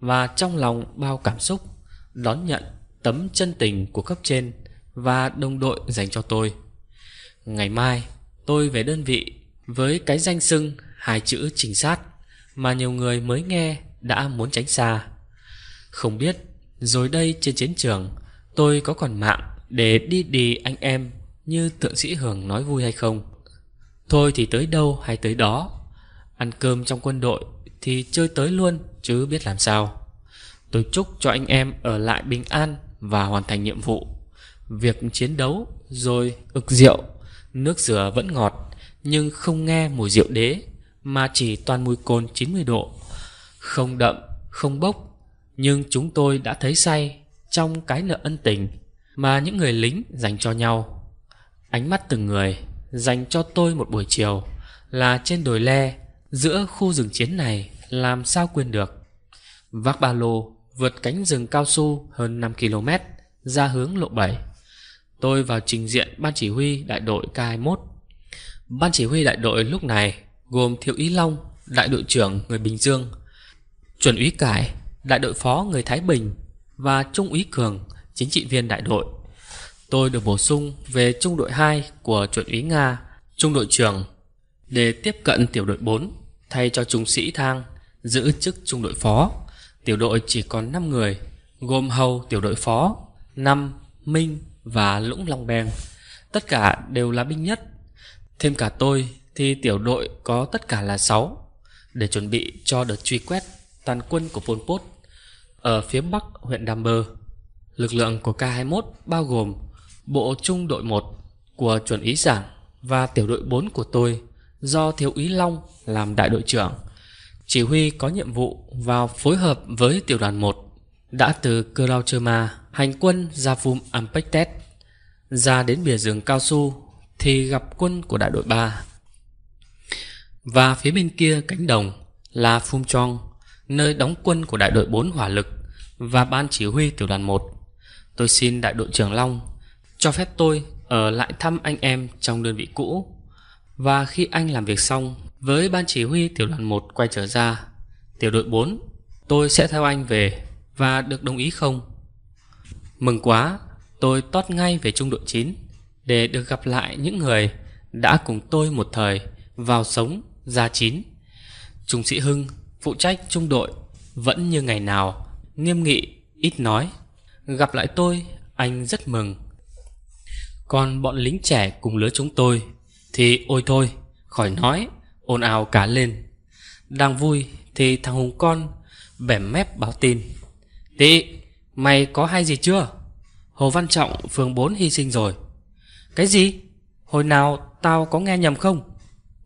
Và trong lòng bao cảm xúc Đón nhận tấm chân tình của cấp trên Và đồng đội dành cho tôi Ngày mai tôi về đơn vị Với cái danh xưng hai chữ trình sát mà nhiều người mới nghe đã muốn tránh xa. Không biết, rồi đây trên chiến trường, tôi có còn mạng để đi đi anh em như thượng sĩ Hưởng nói vui hay không? Thôi thì tới đâu hay tới đó. Ăn cơm trong quân đội thì chơi tới luôn chứ biết làm sao. Tôi chúc cho anh em ở lại bình an và hoàn thành nhiệm vụ. Việc chiến đấu rồi ực rượu, nước dừa vẫn ngọt nhưng không nghe mùi rượu đế mà chỉ toàn mùi cồn 90 độ. Không đậm, không bốc, nhưng chúng tôi đã thấy say trong cái nợ ân tình mà những người lính dành cho nhau. Ánh mắt từng người dành cho tôi một buổi chiều là trên đồi le giữa khu rừng chiến này làm sao quên được. Vác ba lô vượt cánh rừng cao su hơn 5 km ra hướng lộ 7. Tôi vào trình diện ban chỉ huy đại đội K21. Ban chỉ huy đại đội lúc này gồm Thiếu úy Long, đại đội trưởng người Bình Dương, chuẩn úy Cải, đại đội phó người Thái Bình và trung úy Cường, chính trị viên đại đội. Tôi được bổ sung về trung đội 2 của chuẩn úy Nga, trung đội trưởng để tiếp cận tiểu đội 4 thay cho trung sĩ Thang giữ chức trung đội phó. Tiểu đội chỉ còn 5 người, gồm Hầu tiểu đội phó, Năm, Minh và Lũng Long Beng. Tất cả đều là binh nhất. Thêm cả tôi thì tiểu đội có tất cả là 6 để chuẩn bị cho đợt truy quét toàn quân của Pol Pot ở phía bắc huyện Đam Bơ. Lực lượng của K21 bao gồm bộ trung đội 1 của chuẩn úy giảng và tiểu đội 4 của tôi do thiếu úy Long làm đại đội trưởng. Chỉ huy có nhiệm vụ vào phối hợp với tiểu đoàn 1 đã từ Kerauchema hành quân ra vùng Ampectet ra đến bìa rừng cao su thì gặp quân của đại đội 3 và phía bên kia cánh đồng là Phung Chong, nơi đóng quân của đại đội 4 hỏa lực và ban chỉ huy tiểu đoàn 1. Tôi xin đại đội trưởng Long cho phép tôi ở lại thăm anh em trong đơn vị cũ. Và khi anh làm việc xong với ban chỉ huy tiểu đoàn 1 quay trở ra, tiểu đội 4, tôi sẽ theo anh về và được đồng ý không? Mừng quá, tôi tót ngay về trung đội 9 để được gặp lại những người đã cùng tôi một thời vào sống gia chín Trung sĩ Hưng phụ trách trung đội Vẫn như ngày nào Nghiêm nghị, ít nói Gặp lại tôi, anh rất mừng Còn bọn lính trẻ cùng lứa chúng tôi Thì ôi thôi, khỏi nói ồn ào cả lên Đang vui thì thằng Hùng con Bẻ mép báo tin Tị, mày có hay gì chưa? Hồ Văn Trọng phường 4 hy sinh rồi Cái gì? Hồi nào tao có nghe nhầm không?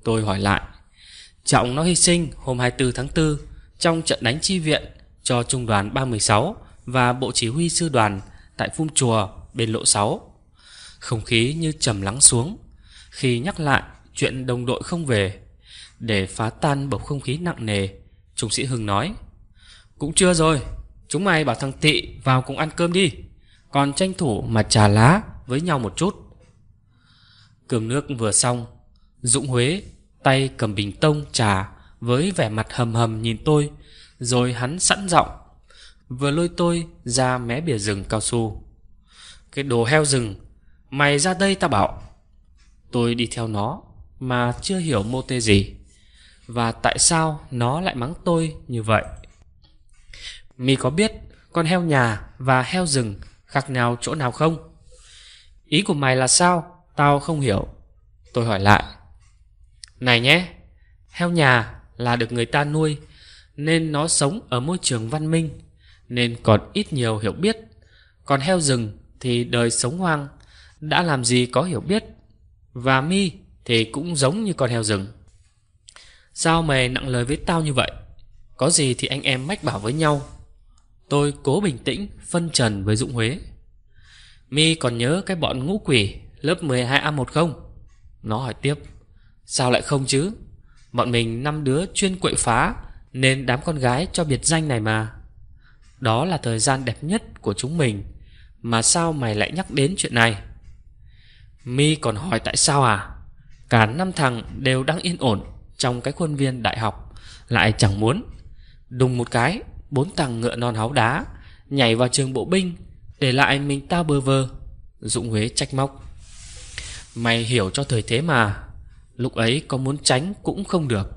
Tôi hỏi lại Trọng nó hy sinh hôm 24 tháng 4 trong trận đánh chi viện cho Trung đoàn 316 và Bộ Chỉ huy Sư đoàn tại Phung Chùa bên lộ 6. Không khí như trầm lắng xuống khi nhắc lại chuyện đồng đội không về. Để phá tan bầu không khí nặng nề, Trung sĩ Hưng nói Cũng chưa rồi, chúng mày bảo thằng Tị vào cùng ăn cơm đi, còn tranh thủ mà trà lá với nhau một chút. Cơm nước vừa xong, Dũng Huế tay cầm bình tông trà với vẻ mặt hầm hầm nhìn tôi, rồi hắn sẵn giọng vừa lôi tôi ra mé bìa rừng cao su. Cái đồ heo rừng, mày ra đây ta bảo. Tôi đi theo nó mà chưa hiểu mô tê gì và tại sao nó lại mắng tôi như vậy. Mi có biết con heo nhà và heo rừng khác nào chỗ nào không? Ý của mày là sao? Tao không hiểu. Tôi hỏi lại. Này nhé, heo nhà là được người ta nuôi nên nó sống ở môi trường văn minh nên còn ít nhiều hiểu biết. Còn heo rừng thì đời sống hoang đã làm gì có hiểu biết. Và mi thì cũng giống như con heo rừng. Sao mày nặng lời với tao như vậy? Có gì thì anh em mách bảo với nhau. Tôi cố bình tĩnh phân trần với Dũng Huế. Mi còn nhớ cái bọn ngũ quỷ lớp 12A1 không? Nó hỏi tiếp. Sao lại không chứ? Bọn mình năm đứa chuyên quậy phá Nên đám con gái cho biệt danh này mà Đó là thời gian đẹp nhất của chúng mình Mà sao mày lại nhắc đến chuyện này Mi còn hỏi tại sao à Cả năm thằng đều đang yên ổn Trong cái khuôn viên đại học Lại chẳng muốn Đùng một cái Bốn thằng ngựa non háo đá Nhảy vào trường bộ binh Để lại mình tao bơ vơ Dũng Huế trách móc Mày hiểu cho thời thế mà Lúc ấy có muốn tránh cũng không được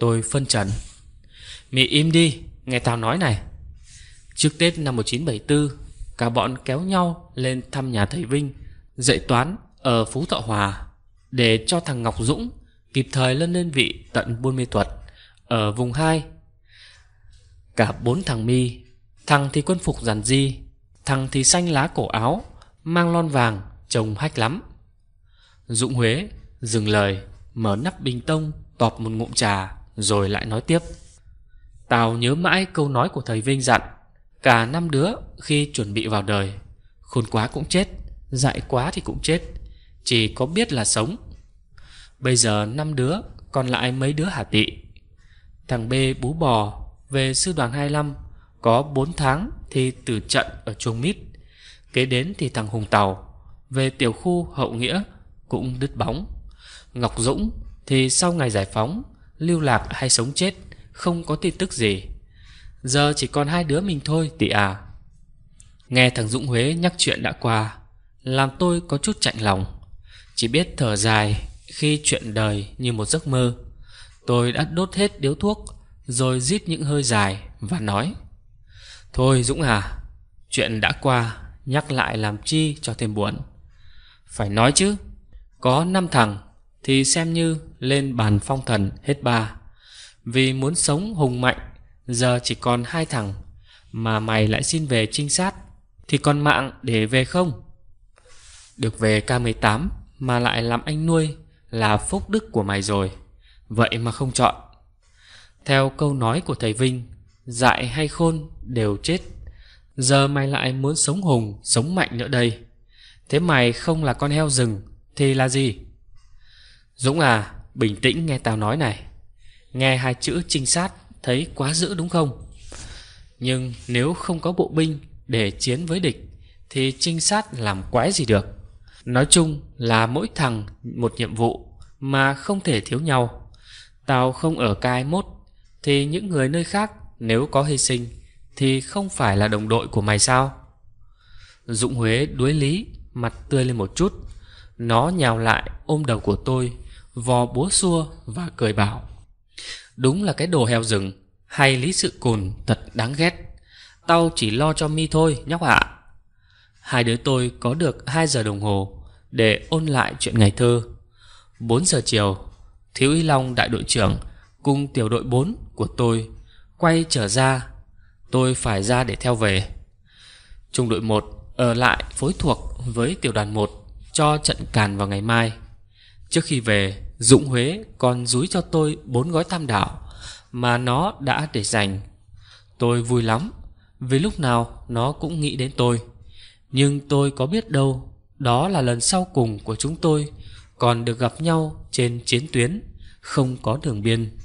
Tôi phân trần Mị im đi Nghe tao nói này Trước Tết năm 1974 Cả bọn kéo nhau lên thăm nhà thầy Vinh Dạy toán ở Phú Thọ Hòa Để cho thằng Ngọc Dũng Kịp thời lên đơn vị tận Buôn Mê Thuật Ở vùng hai. Cả bốn thằng mi Thằng thì quân phục giản di Thằng thì xanh lá cổ áo Mang lon vàng Trông hách lắm Dũng Huế Dừng lời Mở nắp bình tông tọp một ngụm trà Rồi lại nói tiếp Tao nhớ mãi câu nói của thầy Vinh dặn Cả năm đứa khi chuẩn bị vào đời Khôn quá cũng chết Dại quá thì cũng chết Chỉ có biết là sống Bây giờ năm đứa Còn lại mấy đứa hả tị Thằng B bú bò Về sư đoàn 25 Có 4 tháng thì từ trận ở chuông mít Kế đến thì thằng Hùng Tàu Về tiểu khu hậu nghĩa Cũng đứt bóng Ngọc Dũng thì sau ngày giải phóng, lưu lạc hay sống chết, không có tin tức gì. Giờ chỉ còn hai đứa mình thôi tỷ à. Nghe thằng Dũng Huế nhắc chuyện đã qua, làm tôi có chút chạnh lòng. Chỉ biết thở dài khi chuyện đời như một giấc mơ. Tôi đã đốt hết điếu thuốc, rồi rít những hơi dài và nói. Thôi Dũng à, chuyện đã qua, nhắc lại làm chi cho thêm buồn. Phải nói chứ, có năm thằng thì xem như lên bàn phong thần hết ba. Vì muốn sống hùng mạnh, giờ chỉ còn hai thằng, mà mày lại xin về trinh sát, thì còn mạng để về không? Được về K18 mà lại làm anh nuôi là phúc đức của mày rồi, vậy mà không chọn. Theo câu nói của thầy Vinh, dại hay khôn đều chết. Giờ mày lại muốn sống hùng, sống mạnh nữa đây. Thế mày không là con heo rừng thì là gì? Dũng à, bình tĩnh nghe tao nói này. Nghe hai chữ trinh sát thấy quá dữ đúng không? Nhưng nếu không có bộ binh để chiến với địch thì trinh sát làm quái gì được. Nói chung là mỗi thằng một nhiệm vụ mà không thể thiếu nhau. Tao không ở cai mốt thì những người nơi khác nếu có hy sinh thì không phải là đồng đội của mày sao? Dũng Huế đuối lý, mặt tươi lên một chút. Nó nhào lại ôm đầu của tôi vò búa xua và cười bảo Đúng là cái đồ heo rừng Hay lý sự cùn thật đáng ghét Tao chỉ lo cho mi thôi nhóc ạ à. Hai đứa tôi có được hai giờ đồng hồ Để ôn lại chuyện ngày thơ bốn giờ chiều Thiếu Y Long đại đội trưởng Cùng tiểu đội bốn của tôi Quay trở ra Tôi phải ra để theo về Trung đội một ở lại phối thuộc với tiểu đoàn một Cho trận càn vào ngày mai Trước khi về, Dũng Huế còn rúi cho tôi bốn gói tam đảo mà nó đã để dành. Tôi vui lắm vì lúc nào nó cũng nghĩ đến tôi. Nhưng tôi có biết đâu đó là lần sau cùng của chúng tôi còn được gặp nhau trên chiến tuyến không có đường biên.